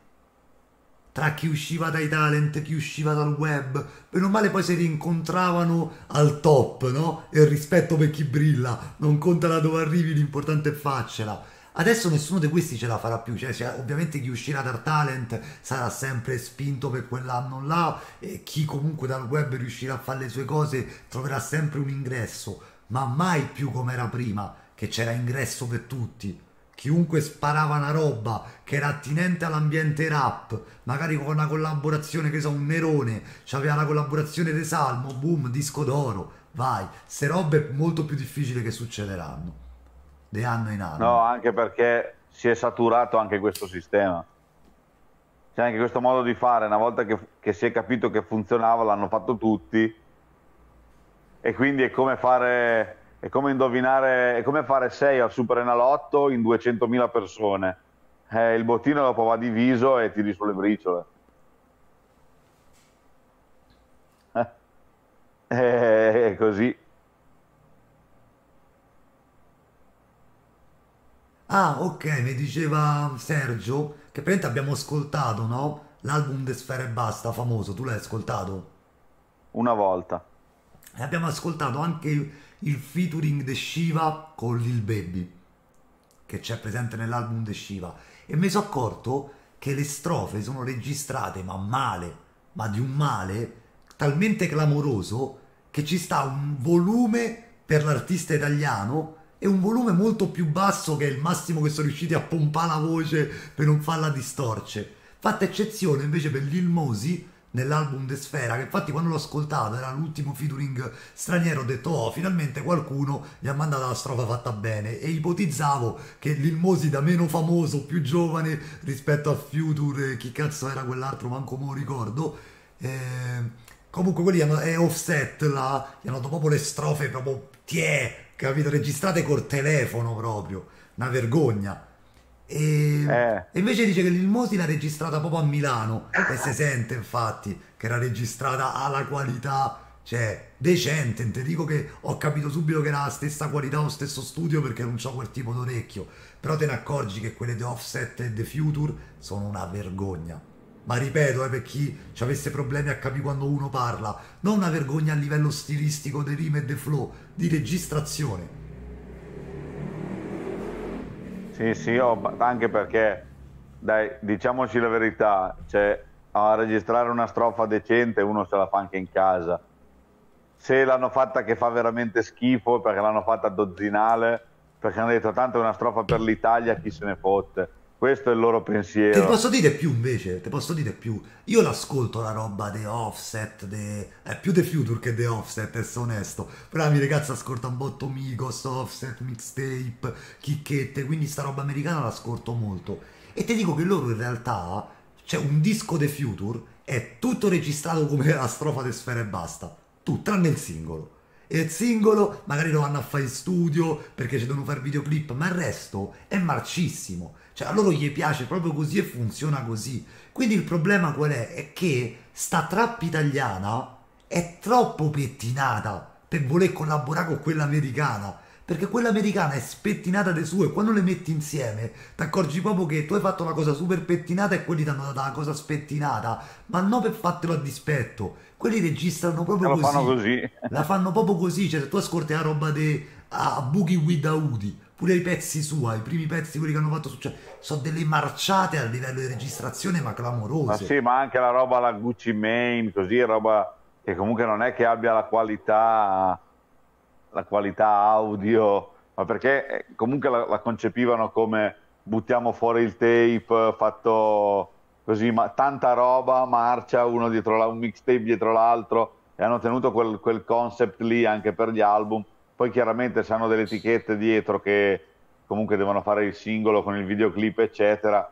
Tra chi usciva dai talent, chi usciva dal web, meno male poi si rincontravano al top, no? E il rispetto per chi brilla, non conta da dove arrivi, l'importante è farcela Adesso nessuno di questi ce la farà più, cioè, cioè, ovviamente chi uscirà dal talent sarà sempre spinto per quell'anno là e chi comunque dal web riuscirà a fare le sue cose troverà sempre un ingresso, ma mai più come era prima, che c'era ingresso per tutti. Chiunque sparava una roba che era attinente all'ambiente rap, magari con una collaborazione che so, un Nerone, c'aveva la collaborazione di Salmo, boom, disco d'oro, vai. queste robe molto più difficili che succederanno di anno in anno. No, anche perché si è saturato anche questo sistema. C'è anche questo modo di fare, una volta che, che si è capito che funzionava, l'hanno fatto tutti, e quindi è come fare, è come indovinare, è come fare 6 al Super Enalotto in 200.000 persone. Eh, il bottino dopo va diviso e tiri sulle briciole. [laughs] Eh, è eh, così. Ah, ok, mi diceva Sergio che praticamente abbiamo ascoltato, no? L'album de Sfera e Basta, famoso, tu l'hai ascoltato? Una volta. E abbiamo ascoltato anche il featuring de Shiva con Lil Baby, che c'è presente nell'album de Shiva. E mi sono accorto che le strofe sono registrate, ma male, ma di un male talmente clamoroso che ci sta un volume per l'artista italiano e un volume molto più basso che il massimo che sono riusciti a pompare la voce per non farla distorce. Fatta eccezione invece per Lil Mosi nell'album De Sfera, che infatti quando l'ho ascoltato era l'ultimo featuring straniero, ho detto oh finalmente qualcuno gli ha mandato la strofa fatta bene e ipotizzavo che Lil Mosi da meno famoso, più giovane rispetto a Future, eh, chi cazzo era quell'altro, manco me lo ricordo, eh, comunque quelli hanno, è offset là, gli hanno dato proprio le strofe proprio tie capito? Registrate col telefono proprio, una vergogna. E, eh. e invece dice che l'Ilmosi l'ha registrata proprio a Milano e si sente infatti che era registrata alla qualità cioè decente, non ti dico che ho capito subito che era la stessa qualità o lo stesso studio perché non c'ho quel tipo d'orecchio, però te ne accorgi che quelle di Offset e The Future sono una vergogna ma ripeto, eh, per chi ci avesse problemi a capire quando uno parla, non una vergogna a livello stilistico di rime e de flow, di registrazione. Sì, sì, io, oh, anche perché, dai, diciamoci la verità, cioè, a registrare una strofa decente uno se la fa anche in casa. Se l'hanno fatta che fa veramente schifo, perché l'hanno fatta dozzinale, perché hanno detto tanto è una strofa per l'Italia, chi se ne fotte questo è il loro pensiero. Ti posso dire più invece, ti posso dire più. Io l'ascolto la roba di Offset, de... è più The Future che The Offset, essere onesto. Però la mia ragazza ascolta un botto Migos, Offset, mixtape, chicchette, quindi sta roba americana l'ascolto molto. E ti dico che loro in realtà, cioè un disco The Future, è tutto registrato come la strofa di Sfera e Basta. Tutto, tranne il singolo e il singolo magari lo vanno a fare in studio perché ci devono fare videoclip, ma il resto è marcissimo. Cioè a loro gli piace proprio così e funziona così. Quindi il problema qual è? È che sta trap italiana è troppo pettinata per voler collaborare con quella americana perché quella americana è spettinata dei sue, quando le metti insieme ti accorgi proprio che tu hai fatto una cosa super pettinata e quelli ti hanno dato una cosa spettinata, ma non per fatelo a dispetto, quelli registrano proprio così, fanno così, la fanno proprio così, cioè se tu ascolti la roba di a ah, Boogie With Audi pure i pezzi suoi, i primi pezzi, quelli che hanno fatto successo, sono delle marciate a livello di registrazione, ma clamorose. Ma sì, ma anche la roba la Gucci Mane, così, roba che comunque non è che abbia la qualità, la qualità audio, ma perché eh, comunque la, la concepivano come buttiamo fuori il tape, eh, fatto così, ma tanta roba, marcia uno dietro la, un mixtape dietro l'altro, e hanno tenuto quel, quel concept lì anche per gli album poi chiaramente se hanno delle etichette dietro che comunque devono fare il singolo con il videoclip eccetera,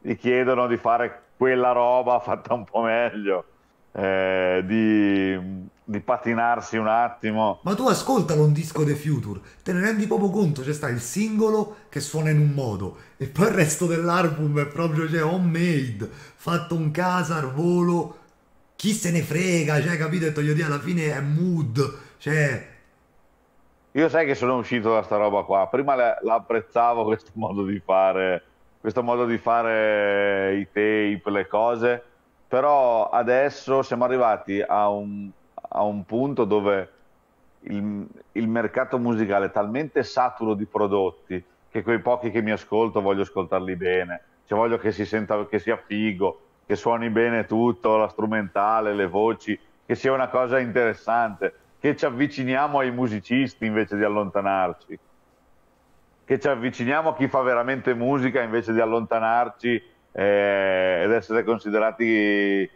gli chiedono di fare quella roba [laughs] fatta un po' meglio, eh, di, di, patinarsi un attimo. Ma tu ascoltalo un disco The Future, te ne rendi proprio conto, c'è sta il singolo che suona in un modo e poi il resto dell'album è proprio cioè, homemade, fatto un casa al volo, chi se ne frega, cioè capito? E toglio di alla fine è mood, cioè io sai che sono uscito da sta roba qua, prima l'apprezzavo [laughs] questo modo di fare, questo modo di fare i tape, le cose, però adesso siamo arrivati a un, a un punto dove il, il mercato musicale è talmente saturo di prodotti che quei pochi che mi ascolto voglio ascoltarli bene, cioè voglio che si senta, che sia figo, che suoni bene tutto, la strumentale, le voci, che sia una cosa interessante che ci avviciniamo ai musicisti invece di allontanarci, che ci avviciniamo a chi fa veramente musica invece di allontanarci eh, ed essere considerati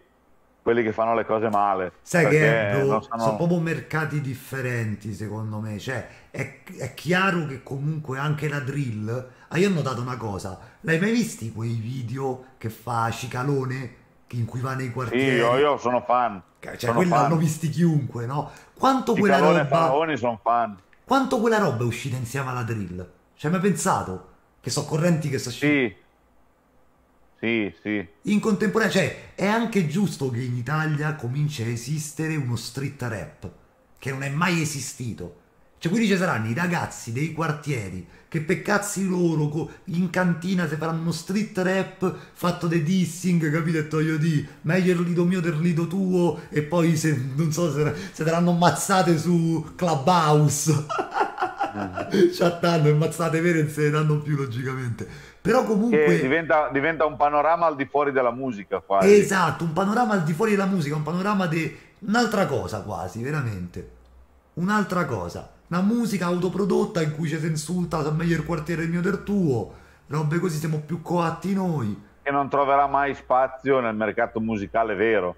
quelli che fanno le cose male. Sai che è, boh, sono... sono proprio mercati differenti, secondo me. Cioè, è, è, chiaro che comunque anche la drill. Ah, io ho notato una cosa: l'hai mai visti quei video che fa Cicalone in cui va nei quartieri? Sì, io, io sono fan. Cioè, sono quelli fan. l'hanno visti chiunque, no? Quanto Di quella Calone roba... Paone sono fan. Quanto quella roba è uscita insieme alla drill? Ci hai mai pensato? Che sono correnti che sono Sì. Sì, sì. In contemporanea, cioè, è anche giusto che in Italia cominci a esistere uno street rap, che non è mai esistito cioè, quindi ci saranno i ragazzi dei quartieri che per cazzi loro in cantina si faranno street rap fatto dei dissing, capito? E toglio di meglio il lido mio del lido tuo e poi se, non so se, se daranno ammazzate su Clubhouse. Mm. [laughs] Chattando, ammazzate vere e se ne danno più logicamente. Però comunque... Diventa, diventa, un panorama al di fuori della musica. Quasi. Esatto, un panorama al di fuori della musica, un panorama di... De... un'altra cosa quasi, veramente. Un'altra cosa una musica autoprodotta in cui ci si insulta se è meglio il quartiere mio del tuo, robe così siamo più coatti noi. Che non troverà mai spazio nel mercato musicale vero.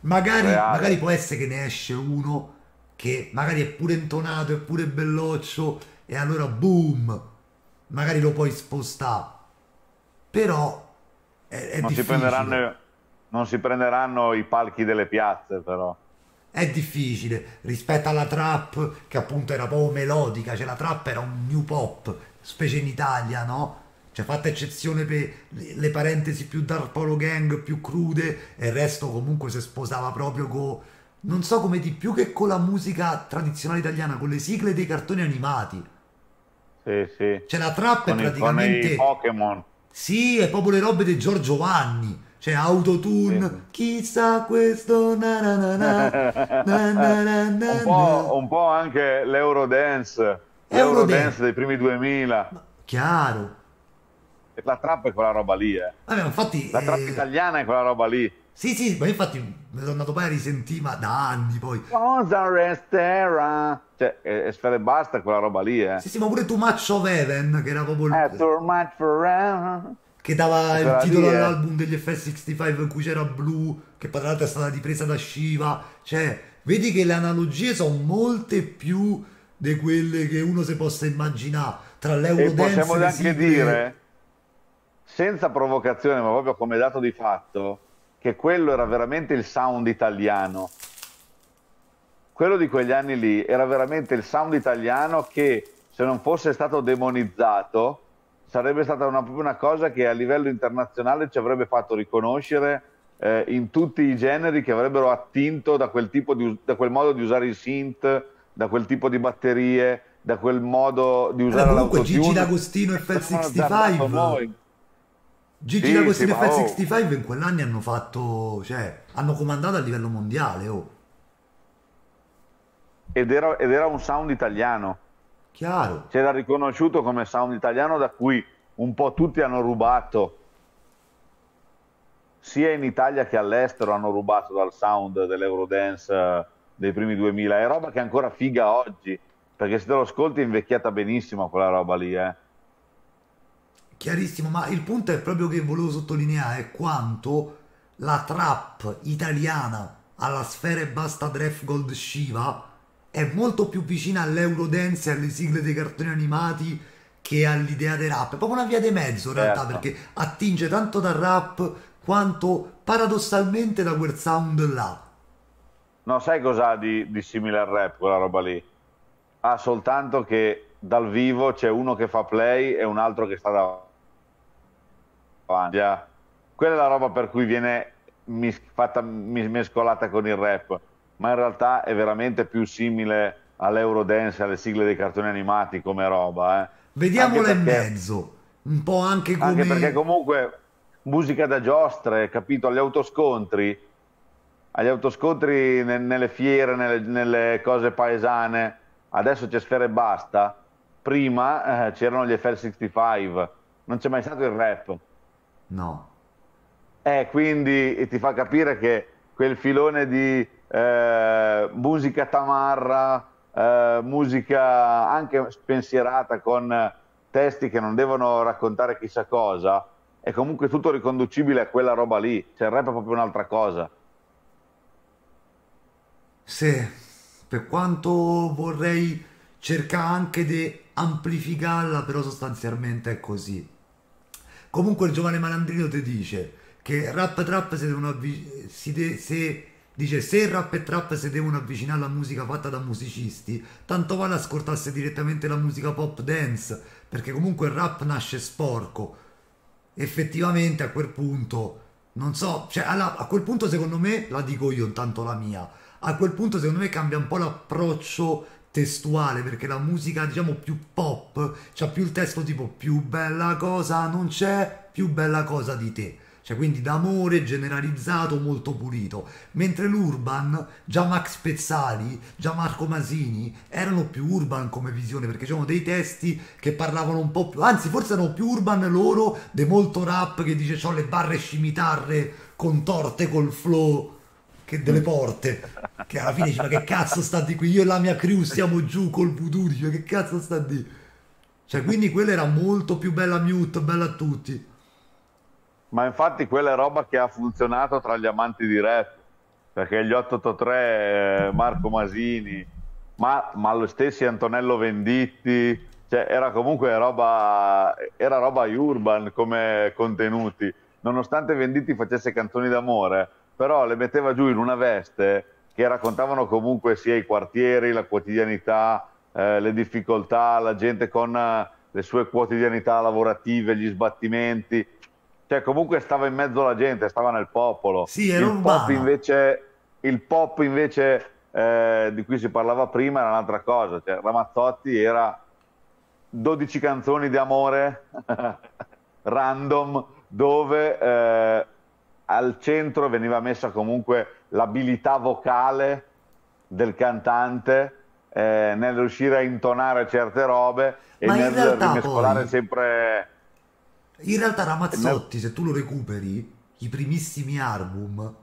Magari, magari può essere che ne esce uno che magari è pure intonato, è pure belloccio e allora boom, magari lo puoi spostare. Però è, è non, si non si prenderanno i palchi delle piazze però è difficile rispetto alla trap che appunto era proprio melodica, cioè la trap era un new pop, specie in Italia, no? Cioè fatta eccezione per le parentesi più darpolo gang, più crude, e il resto comunque si sposava proprio con non so come di più che con la musica tradizionale italiana, con le sigle dei cartoni animati. Sì, sì. Cioè la trap con è praticamente Pokémon. Sì, è proprio le robe di Giorgio Vanni c'è autotune, sì. chissà questo na na na na, na, na, na un, po', un, po', anche l'Eurodance, l'Eurodance dei primi 2000. Ma, chiaro. La trappa è quella roba lì, eh. Vabbè, infatti, la trappa eh... italiana è quella roba lì. Sì, sì, ma infatti mi sono andato poi a risentiva da anni poi. Cosa resterà? Cioè, eh, è, è sfere basta quella roba lì, eh. Sì, sì, ma pure Too Much of Heaven, che era proprio... Eh, too Much Forever che dava il titolo lì, dell'album degli F65 in cui c'era Blue, che tra l'altro è stata ripresa da Shiva. Cioè, vedi che le analogie sono molte più di quelle che uno si possa immaginare tra l'Eurodance e possiamo anche sigle... dire senza provocazione ma proprio come dato di fatto che quello era veramente il sound italiano quello di quegli anni lì era veramente il sound italiano che se non fosse stato demonizzato sarebbe stata una, una cosa che a livello internazionale ci avrebbe fatto riconoscere eh, in tutti i generi che avrebbero attinto da quel, di, da quel modo di usare i synth, da quel tipo di batterie, da quel modo di usare allora, comunque Gigi D'Agostino e Fed65 Gigi sì, D'Agostino sì, e Fed65 oh. in quell'anno hanno fatto cioè hanno comandato a livello mondiale oh. ed, era, ed era un sound italiano Chiaro. C'era riconosciuto come sound italiano da cui un po' tutti hanno rubato, sia in Italia che all'estero hanno rubato dal sound dell'Eurodance eh, dei primi 2000. È roba che è ancora figa oggi, perché se te lo ascolti è invecchiata benissimo quella roba lì, eh. Chiarissimo, ma il punto è proprio che volevo sottolineare quanto la trap italiana alla sfera e basta draft gold Shiva è molto più vicina all'eurodance e alle sigle dei cartoni animati che all'idea del rap. È proprio una via di mezzo in realtà, certo. perché attinge tanto dal rap quanto paradossalmente da quel sound là. No, sai cos'ha di, di simile al rap quella roba lì? Ha soltanto che dal vivo c'è uno che fa play e un altro che sta davanti. Quella è la roba per cui viene mis- fatta, mis- mescolata con il rap ma in realtà è veramente più simile all'Eurodance, alle sigle dei cartoni animati come roba. Eh. Vediamola perché, in mezzo, un po' anche come... Anche perché comunque musica da giostre, capito, agli autoscontri, agli autoscontri ne, nelle fiere, nelle, nelle, cose paesane, adesso c'è Sfera e Basta, prima eh, c'erano gli FL65, non c'è mai stato il rap. No. Eh, quindi e ti fa capire che quel filone di eh, musica tamarra, eh, musica anche spensierata con testi che non devono raccontare chissà cosa, è comunque tutto riconducibile a quella roba lì, cioè il rap è proprio un'altra cosa. Sì, per quanto vorrei cercare anche di amplificarla, però sostanzialmente è così. Comunque il giovane malandrino ti dice che rap trap si devono avvicinare, si, de- si Dice, se il rap e trap si devono avvicinare alla musica fatta da musicisti, tanto vale ascoltarsi direttamente la musica pop dance, perché comunque il rap nasce sporco. Effettivamente a quel punto, non so, cioè alla, a quel punto secondo me, la dico io intanto la mia, a quel punto secondo me cambia un po' l'approccio testuale perché la musica diciamo più pop c'ha più il testo tipo più bella cosa non c'è più bella cosa di te cioè quindi d'amore generalizzato molto pulito, mentre l'urban, già Max Pezzali, già Marco Masini, erano più urban come visione, perché c'erano dei testi che parlavano un po' più, anzi forse erano più urban loro, de molto rap che dice ho le barre scimitarre contorte col flow delle porte che alla fine dice ma che cazzo sta di qui io e la mia crew siamo giù col voodoo dice che cazzo sta di cioè quindi quella era molto più bella mute bella a tutti ma infatti quella è roba che ha funzionato tra gli amanti di rap, perché gli 883, eh, Marco Masini, ma, ma, lo stesso Antonello Venditti, cioè era comunque roba, era roba urban come contenuti, nonostante Venditti facesse canzoni d'amore, però le metteva giù in una veste che raccontavano comunque sia i quartieri, la quotidianità, eh, le difficoltà, la gente con eh, le sue quotidianità lavorative, gli sbattimenti, cioè, comunque stava in mezzo alla gente, stava nel popolo. Sì, era il urbano. Pop invece, il pop invece eh, di cui si parlava prima era un'altra cosa. Cioè, Ramazzotti era 12 canzoni di amore [laughs] random dove eh, al centro veniva messa comunque l'abilità vocale del cantante eh, nel riuscire a intonare certe robe e Ma nel rimescolare poi... sempre in realtà Ramazzotti, se tu lo recuperi, i primissimi album,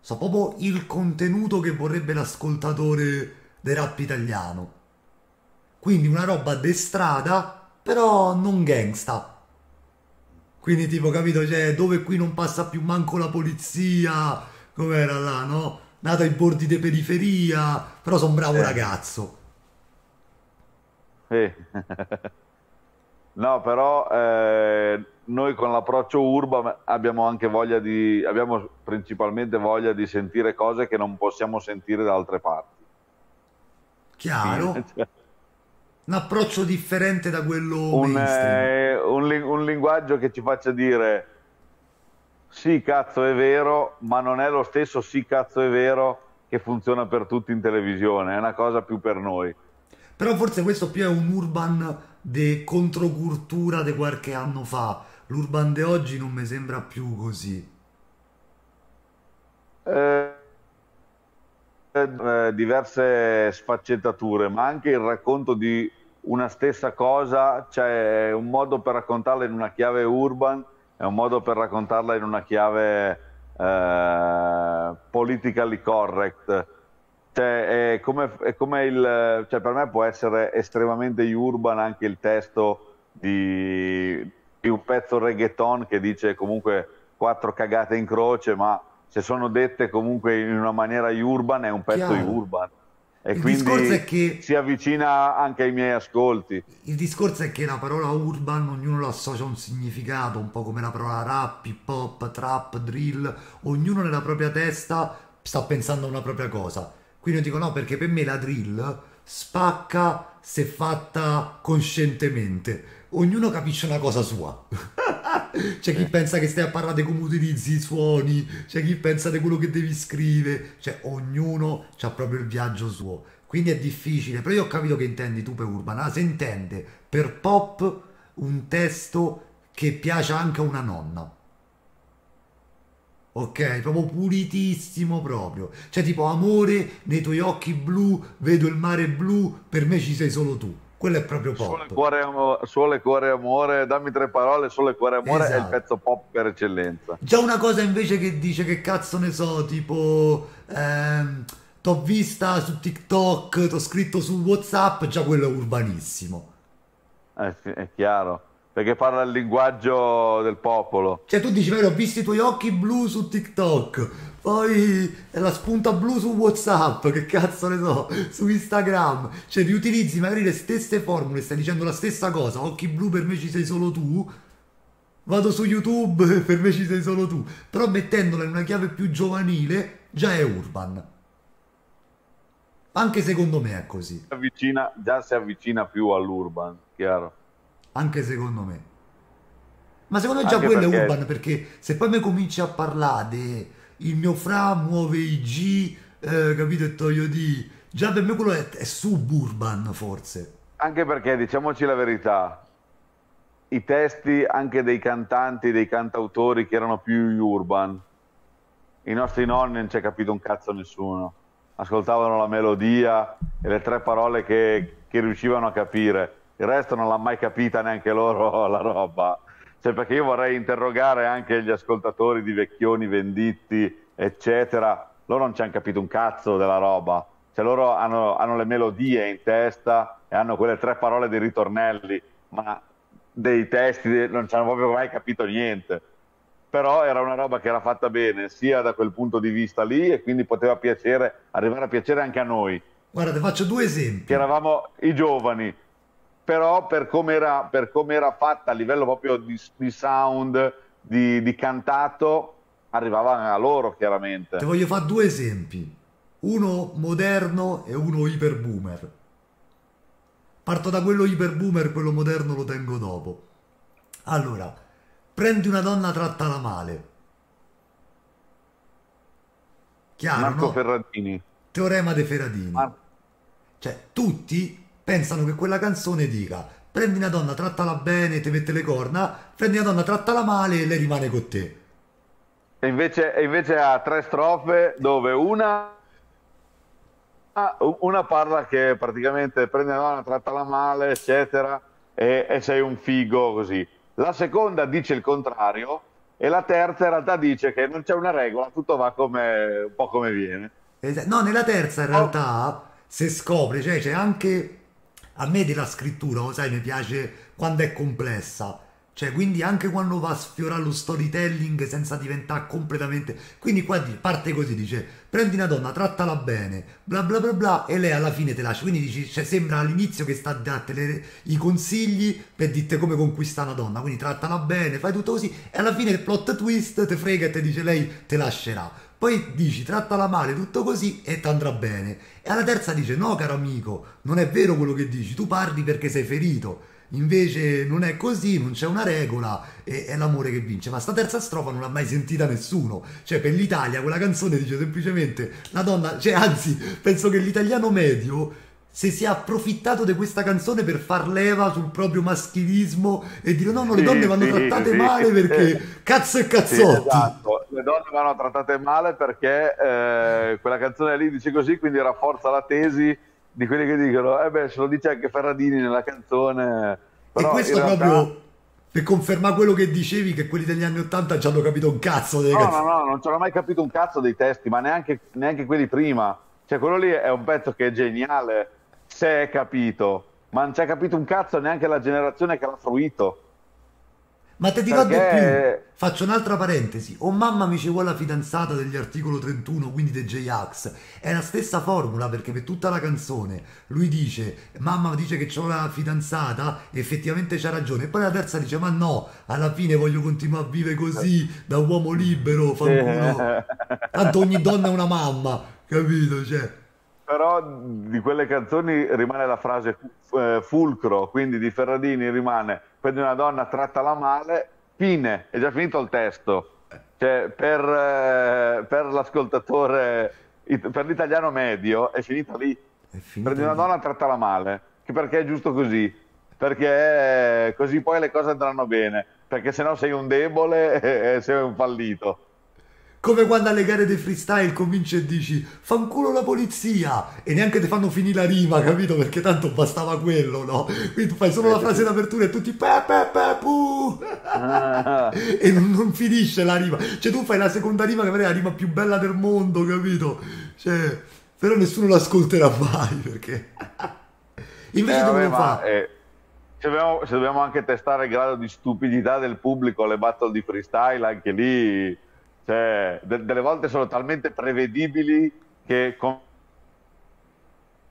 sono proprio il contenuto che vorrebbe l'ascoltatore del rap italiano. Quindi una roba de strada, però non gangsta. Quindi tipo, capito, cioè, dove qui non passa più manco la polizia, com'era là, no? Nato ai bordi di periferia, però sono un bravo eh. ragazzo. Eh. [laughs] No, però eh, noi con l'approccio urban abbiamo anche voglia di, abbiamo principalmente voglia di sentire cose che non possiamo sentire da altre parti. Chiaro. Cioè. Un approccio differente da quello un, eh, un, un linguaggio che ci faccia dire sì cazzo è vero, ma non è lo stesso sì cazzo è vero che funziona per tutti in televisione, è una cosa più per noi. Però forse questo più è un urban de controcultura di qualche anno fa. L'urban di oggi non mi sembra più così. Eh, eh, diverse sfaccettature, ma anche il racconto di una stessa cosa, cioè un modo per raccontarla in una chiave urban è un modo per raccontarla in una chiave eh, politically correct cioè, è come, è come il, cioè per me può essere estremamente urban anche il testo di, di, un pezzo reggaeton che dice comunque quattro cagate in croce, ma se sono dette comunque in una maniera urban è un pezzo Chiaro. urban. E il quindi è che, si avvicina anche ai miei ascolti. Il discorso è che la parola urban ognuno lo associa a un significato, un po' come la parola rap, hip hop, trap, drill, ognuno nella propria testa sta pensando a una propria cosa quindi io dico no perché per me la drill spacca se fatta conscientemente. Ognuno capisce una cosa sua. [laughs] c'è chi eh. pensa che stai a parlare di come utilizzi i suoni, c'è chi pensa di quello che devi scrivere, cioè ognuno ha proprio il viaggio suo. Quindi è difficile, però io ho capito che intendi tu per urban. Ah, se intende per pop un testo che piace anche a una nonna Ok, proprio pulitissimo proprio. Cioè tipo amore, nei tuoi occhi blu, vedo il mare blu, per me ci sei solo tu. Quello è proprio pop. Sole, cuore, amo- sole, cuore, amore, dammi tre parole, sole, cuore, amore esatto. è il esatto. pezzo pop per eccellenza. Già una cosa invece che dice che cazzo ne so, tipo... Ehm, t'ho vista su TikTok, t'ho scritto su WhatsApp, già quello è urbanissimo. Eh, è chiaro perché parla il linguaggio del popolo. Cioè, tu dici, vero, ho visto i tuoi occhi blu su TikTok, poi è la spunta blu su WhatsApp, che cazzo ne so, su Instagram. Cioè, riutilizzi magari le stesse formule, stai dicendo la stessa cosa, occhi blu per me ci sei solo tu. Vado su YouTube, [laughs] per me ci sei solo tu. Però mettendola in una chiave più giovanile, già è urban. Anche secondo me è così. Avvicina, già si avvicina più all'urban, chiaro anche secondo me. Ma secondo me già anche quello perché... è urban perché se poi mi cominci a parlare de il mio fra muove i G, eh, capito, e toglio di... Già per me quello è, è suburban forse. Anche perché, diciamoci la verità, i testi anche dei cantanti, dei cantautori che erano più urban, i nostri nonni non ci ha capito un cazzo nessuno ascoltavano la melodia e le tre parole che, che, riuscivano a capire il resto non l'ha mai capita neanche loro [laughs] la roba. Cioè, perché io vorrei interrogare anche gli ascoltatori di Vecchioni, Venditti, eccetera. Loro non ci hanno capito un cazzo della roba. Cioè, loro hanno, hanno le melodie in testa e hanno quelle tre parole dei ritornelli, ma dei testi non ci hanno proprio mai capito niente. Però era una roba che era fatta bene sia da quel punto di vista lì e quindi poteva piacere, arrivare a piacere anche a noi. Guarda, ti faccio due esempi. Che eravamo i giovani, però per come era, come era fatta a livello proprio di, di sound, di, di, cantato, arrivava a loro chiaramente. Ti voglio fare due esempi, uno moderno e uno iperboomer. Parto da quello iperboomer, quello moderno lo tengo dopo. Allora, prendi una donna trattata male. Chiaro, Marco no? Ferradini. Teorema dei Ferradini. Mar- cioè, tutti pensano che quella canzone dica prendi una donna, trattala bene, ti mette le corna, prendi una donna, trattala male e lei rimane con te. E invece, invece ha tre strofe dove una, una parla che praticamente prendi una donna, trattala male, eccetera, e, e sei un figo così. La seconda dice il contrario e la terza in realtà dice che non c'è una regola, tutto va come, un po' come viene. No, nella terza in oh. realtà, oh. se scopre, cioè c'è anche a me della scrittura, lo oh, sai, mi piace quando è complessa. Cioè, quindi anche quando va a sfiorare lo storytelling senza diventare completamente. Quindi qua parte così, dice: prendi una donna, trattala bene, bla bla bla bla, e lei alla fine te lascia. Quindi dice, cioè, sembra all'inizio che sta a darti le, i consigli per dirti come conquistare una donna. Quindi trattala bene, fai tutto così, e alla fine il plot twist te frega e te dice lei te lascerà. Poi dici trattala male, tutto così e ti andrà bene. E alla terza dice no caro amico, non è vero quello che dici, tu parli perché sei ferito. Invece non è così, non c'è una regola e è l'amore che vince. Ma sta terza strofa non l'ha mai sentita nessuno. Cioè, per l'Italia quella canzone dice semplicemente la donna, cioè anzi, penso che l'italiano medio se si è approfittato di questa canzone per far leva sul proprio maschilismo e dire no, no, le donne vanno sì, trattate sì, male perché [laughs] cazzo e cazzotti. Esatto. Le donne vanno trattate male perché eh, quella canzone lì dice così, quindi rafforza la tesi di quelli che dicono, eh beh, se lo dice anche Ferradini nella canzone. Però e questo realtà... proprio per confermare quello che dicevi, che quelli degli anni Ottanta ci hanno capito un cazzo. Delle no, cazzo. no, no, non ci hanno mai capito un cazzo dei testi, ma neanche, neanche quelli prima. Cioè, quello lì è un pezzo che è geniale c'è capito, ma non c'è capito un cazzo neanche la generazione che l'ha fruito. Ma te dico Perché... di più, faccio un'altra parentesi. O mamma mi ci vuole la fidanzata degli articolo 31, quindi dei J-Ax. È la stessa formula perché per tutta la canzone lui dice mamma dice che ho la fidanzata, effettivamente c'ha ragione. E poi la terza dice ma no, alla fine voglio continuare a vivere così da uomo libero, [laughs] fanculo. Tanto ogni donna è una mamma, capito? Cioè... Però di quelle canzoni rimane la frase eh, fulcro, quindi di Ferradini rimane prendi una donna, trattala male, fine, è già finito il testo. Cioè, per, eh, per l'ascoltatore, per l'italiano medio, è finita lì. È finita prendi una donna, trattala male, perché è giusto così, perché eh, così poi le cose andranno bene, perché se no sei un debole [laughs] e sei un fallito. Come quando alle gare dei freestyle cominci e dici fanculo la polizia e neanche ti fanno finire la rima, capito? Perché tanto bastava quello, no? Quindi tu fai solo la eh, frase d'apertura e tutti pe pe pe pu ah. [laughs] e non, non, finisce la rima. Cioè tu fai la seconda rima che magari è la rima più bella del mondo, capito? Cioè, però nessuno l'ascolterà mai perché... [laughs] Invece eh, fa? fare... Eh, se dobbiamo, se dobbiamo anche testare il grado di stupidità del pubblico alle battle di freestyle, anche lì cioè, de delle volte sono talmente prevedibili che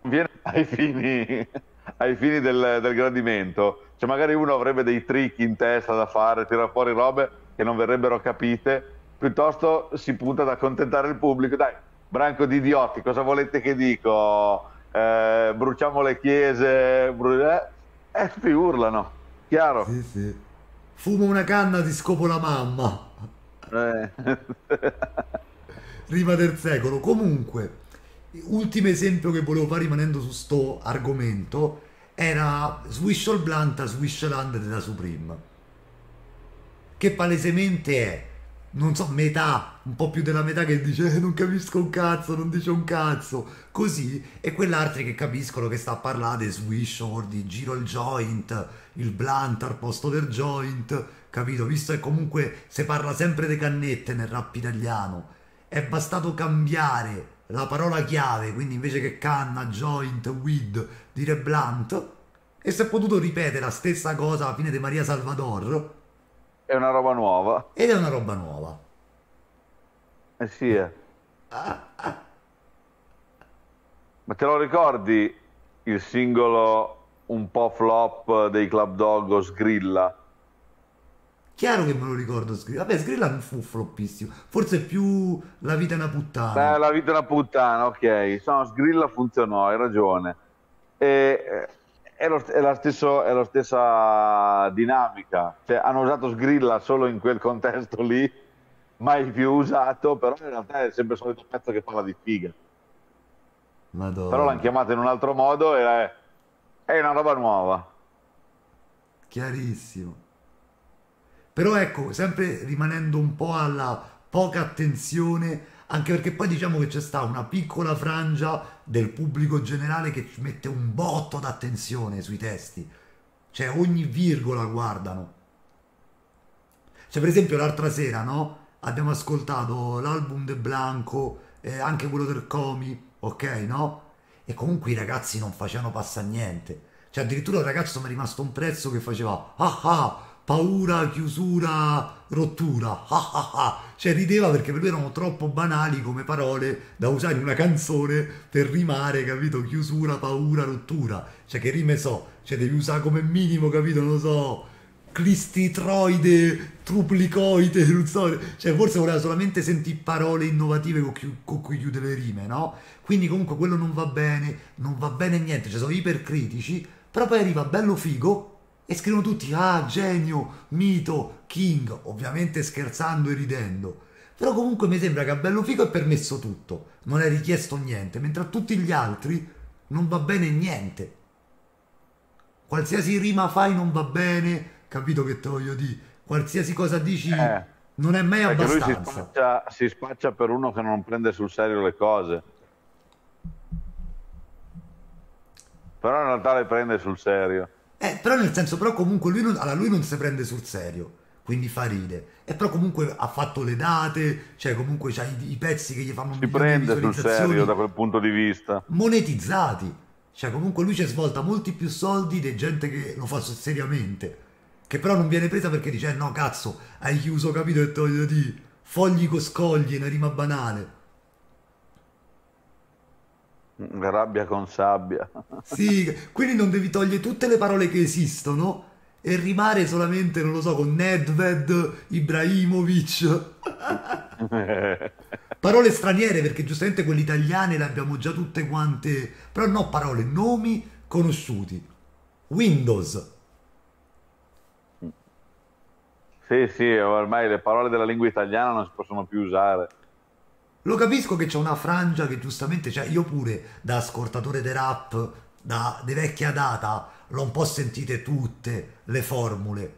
conviene ai fini, [laughs] ai fini del, del, gradimento. Cioè, magari uno avrebbe dei trick in testa da fare, tira fuori robe che non verrebbero capite, piuttosto si punta ad accontentare il pubblico. Dai, branco di idioti, cosa volete che dico? Eh, bruciamo le chiese, bru eh, eh, tutti urlano, chiaro. Sì, sì. Fumo una canna, ti scopo la mamma. Eh. [laughs] Rima del secolo. Comunque, ultimo esempio che volevo fare rimanendo su sto argomento era Swish All Blunt a Swish Land della Supreme. Che palesemente è, non so, metà, un po' più della metà che dice eh, non capisco un cazzo, non dice un cazzo, così, e quell'altro che capiscono che sta a parlare di Swish or di giro il joint, il blunt al posto del joint, capito? Visto che comunque si parla sempre di cannette nel rap italiano, è bastato cambiare la parola chiave, quindi invece che canna, joint, weed, dire blunt, e si è potuto ripetere la stessa cosa alla fine di Maria Salvador. È una roba nuova. Ed è una roba nuova. Eh sì, eh. Ah, ah. Ma te lo ricordi il singolo un po' flop dei Club Dog Sgrilla? Chiaro che me lo ricordo Sgrilla. Vabbè, Sgrilla non fu floppissimo. Forse più La vita è una puttana. Beh, La vita è una puttana, ok. No, Sgrilla funzionò, hai ragione. E, eh, è, lo, è, la stesso, è, la stessa dinamica. Cioè, hanno usato Sgrilla solo in quel contesto lì, mai più usato, però in realtà è sempre il solito pezzo che parla di figa. Madonna. Però l'hanno chiamata in un altro modo e è, è una roba nuova. Chiarissimo. Però ecco, sempre rimanendo un po' alla poca attenzione, anche perché poi diciamo che c'è sta una piccola frangia del pubblico generale che mette un botto d'attenzione sui testi. Cioè ogni virgola guardano. Cioè per esempio l'altra sera, no? Abbiamo ascoltato l'album De Blanco, eh, anche quello del Comi, ok, no? E comunque i ragazzi non facevano passa niente. Cioè addirittura il ragazzo mi è rimasto un prezzo che faceva ah ah paura, chiusura, rottura. Ah, [laughs] ah, ah. Cioè rideva perché per lui erano troppo banali come parole da usare in una canzone per rimare, capito? Chiusura, paura, rottura. Cioè che rime so? Cioè devi usare come minimo, capito? Non lo so. Clistitroide, truplicoide, non so. Cioè forse voleva solamente sentire parole innovative con, chi, con cui chiude le rime, no? Quindi comunque quello non va bene, non va bene niente, cioè sono ipercritici, però poi arriva bello figo e scrivono tutti, ah, genio, mito, king, ovviamente scherzando e ridendo. Però comunque mi sembra che a Bello Fico è permesso tutto, non è richiesto niente, mentre a tutti gli altri non va bene niente. Qualsiasi rima fai non va bene, capito che te voglio dire? Qualsiasi cosa dici eh, non è mai abbastanza. Lui si spaccia, si spaccia per uno che non prende sul serio le cose. Però in realtà le prende sul serio. Eh, però nel senso, però comunque lui non, allora lui non si prende sul serio, quindi fa ride. E però comunque ha fatto le date, cioè comunque ha i, i, pezzi che gli fanno si prende sul serio da quel punto di vista. Monetizzati. Cioè comunque lui ci svolta molti più soldi di gente che lo fa seriamente. Che però non viene presa perché dice, eh, no cazzo, hai chiuso, capito, e toglio di fogli con scogli, una rima banale. Mm, rabbia con sabbia. Sì, quindi non devi togliere tutte le parole che esistono e rimare solamente, non lo so, con Nedved, Ibrahimovic. [laughs] parole straniere, perché giustamente quelle italiane le abbiamo già tutte quante, però no parole, nomi conosciuti. Windows. Sì, sì, ormai le parole della lingua italiana non si possono più usare. Lo capisco che c'è una frangia che giustamente, cioè io pure da ascoltatore dei rap, da, di vecchia data, l'ho un po' sentite tutte le formule.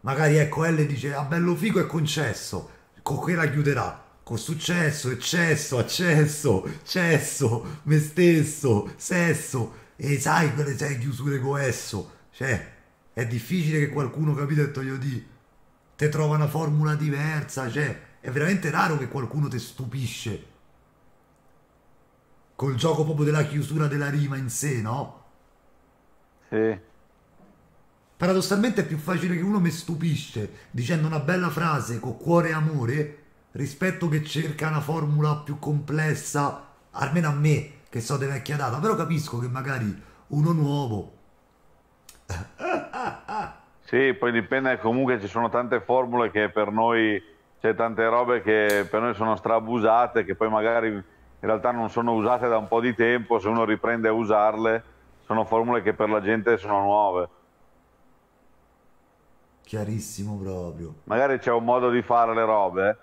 Magari ecco L dice a ah, bello figo è concesso, con quella chiuderà. Con successo, eccesso, accesso, cesso, me stesso, sesso. E sai quelle sei chiusure con esso. Cioè, è difficile che qualcuno capito e toglio di. Te trova una formula diversa, cioè è veramente raro che qualcuno ti stupisce col gioco proprio della chiusura della rima in sé, no? Sì. Paradossalmente è più facile che uno mi stupisce dicendo una bella frase con cuore e amore rispetto che cerca una formula più complessa, almeno a me che so di vecchia data, però capisco che magari uno nuovo... sì, poi dipende comunque, ci sono tante formule che per noi c'è tante robe che per noi sono strabusate, che poi magari in realtà non sono usate da un po' di tempo, se uno riprende a usarle, sono formule che per la gente sono nuove. Chiarissimo proprio. Magari c'è un modo di fare le robe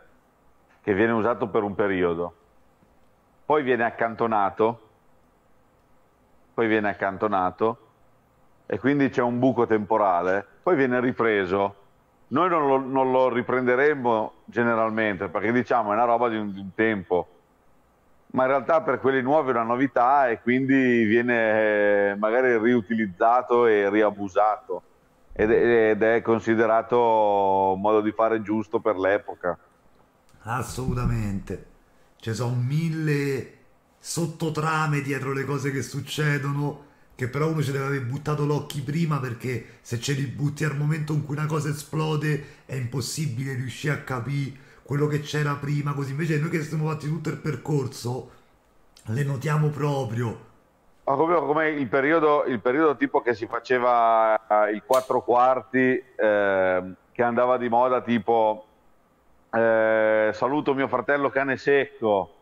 che viene usato per un periodo, poi viene accantonato, poi viene accantonato e quindi c'è un buco temporale, poi viene ripreso noi non lo, non lo riprenderemo generalmente perché diciamo è una roba di un, di un, tempo, ma in realtà per quelli nuovi è una novità e quindi viene eh, magari riutilizzato e riabusato ed ed è considerato un modo di fare giusto per l'epoca. Assolutamente. Ci sono mille sottotrame dietro le cose che succedono che però uno ci deve aver buttato l'occhio prima perché se ce li butti al momento in cui una cosa esplode è impossibile riuscire a capire quello che c'era prima così invece noi che siamo fatti tutto il percorso le notiamo proprio ma proprio come il periodo, il periodo, tipo che si faceva eh, il 4 quarti eh, che andava di moda tipo eh, saluto mio fratello cane secco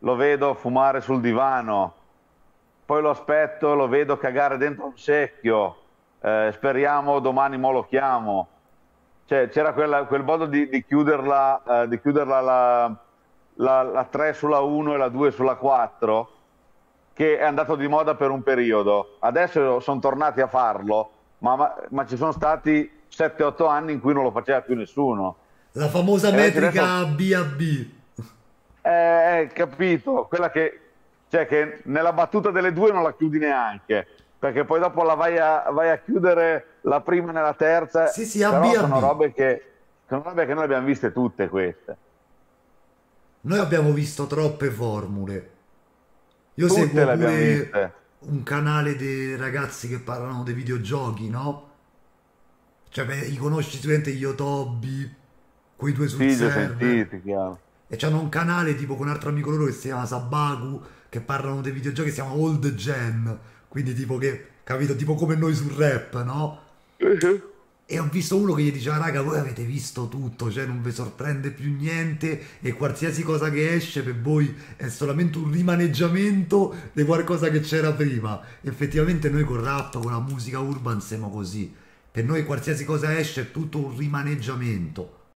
lo vedo fumare sul divano poi lo aspetto, lo vedo cagare dentro un secchio, eh, speriamo domani mo lo chiamo. Cioè, c'era quel modo di, di chiuderla, eh, di chiuderla la, la, la 3 sulla 1 e la 2 sulla 4, che è andato di moda per un periodo. Adesso sono tornati a farlo, ma, ma, ma ci sono stati 7-8 anni in cui non lo faceva più nessuno. La famosa e eh, metrica adesso... BAB. Eh, eh, capito, quella che, cioè che nella battuta delle due non la chiudi neanche, perché poi dopo la vai a, vai a chiudere la prima nella terza, sì, sì, però abbia sono abbia. robe, che, sono robe che noi abbiamo viste tutte queste. Noi abbiamo visto troppe formule. Io tutte seguo pure viste. un canale dei ragazzi che parlano dei videogiochi, no? Cioè, beh, li conosci sicuramente Yotobi, quei due sul sì, server. Sentiti, E c'hanno un canale tipo con un altro amico loro che si chiama Sabaku, che parlano dei videogiochi, che si siamo old gen, quindi tipo che, capito, tipo come noi sul rap, no? Uh-huh. E ho visto uno che gli diceva, raga, voi avete visto tutto, cioè non vi sorprende più niente e qualsiasi cosa che esce per voi è solamente un rimaneggiamento di qualcosa che c'era prima. Effettivamente noi con rap, con la musica urban siamo così. Per noi qualsiasi cosa esce è tutto un rimaneggiamento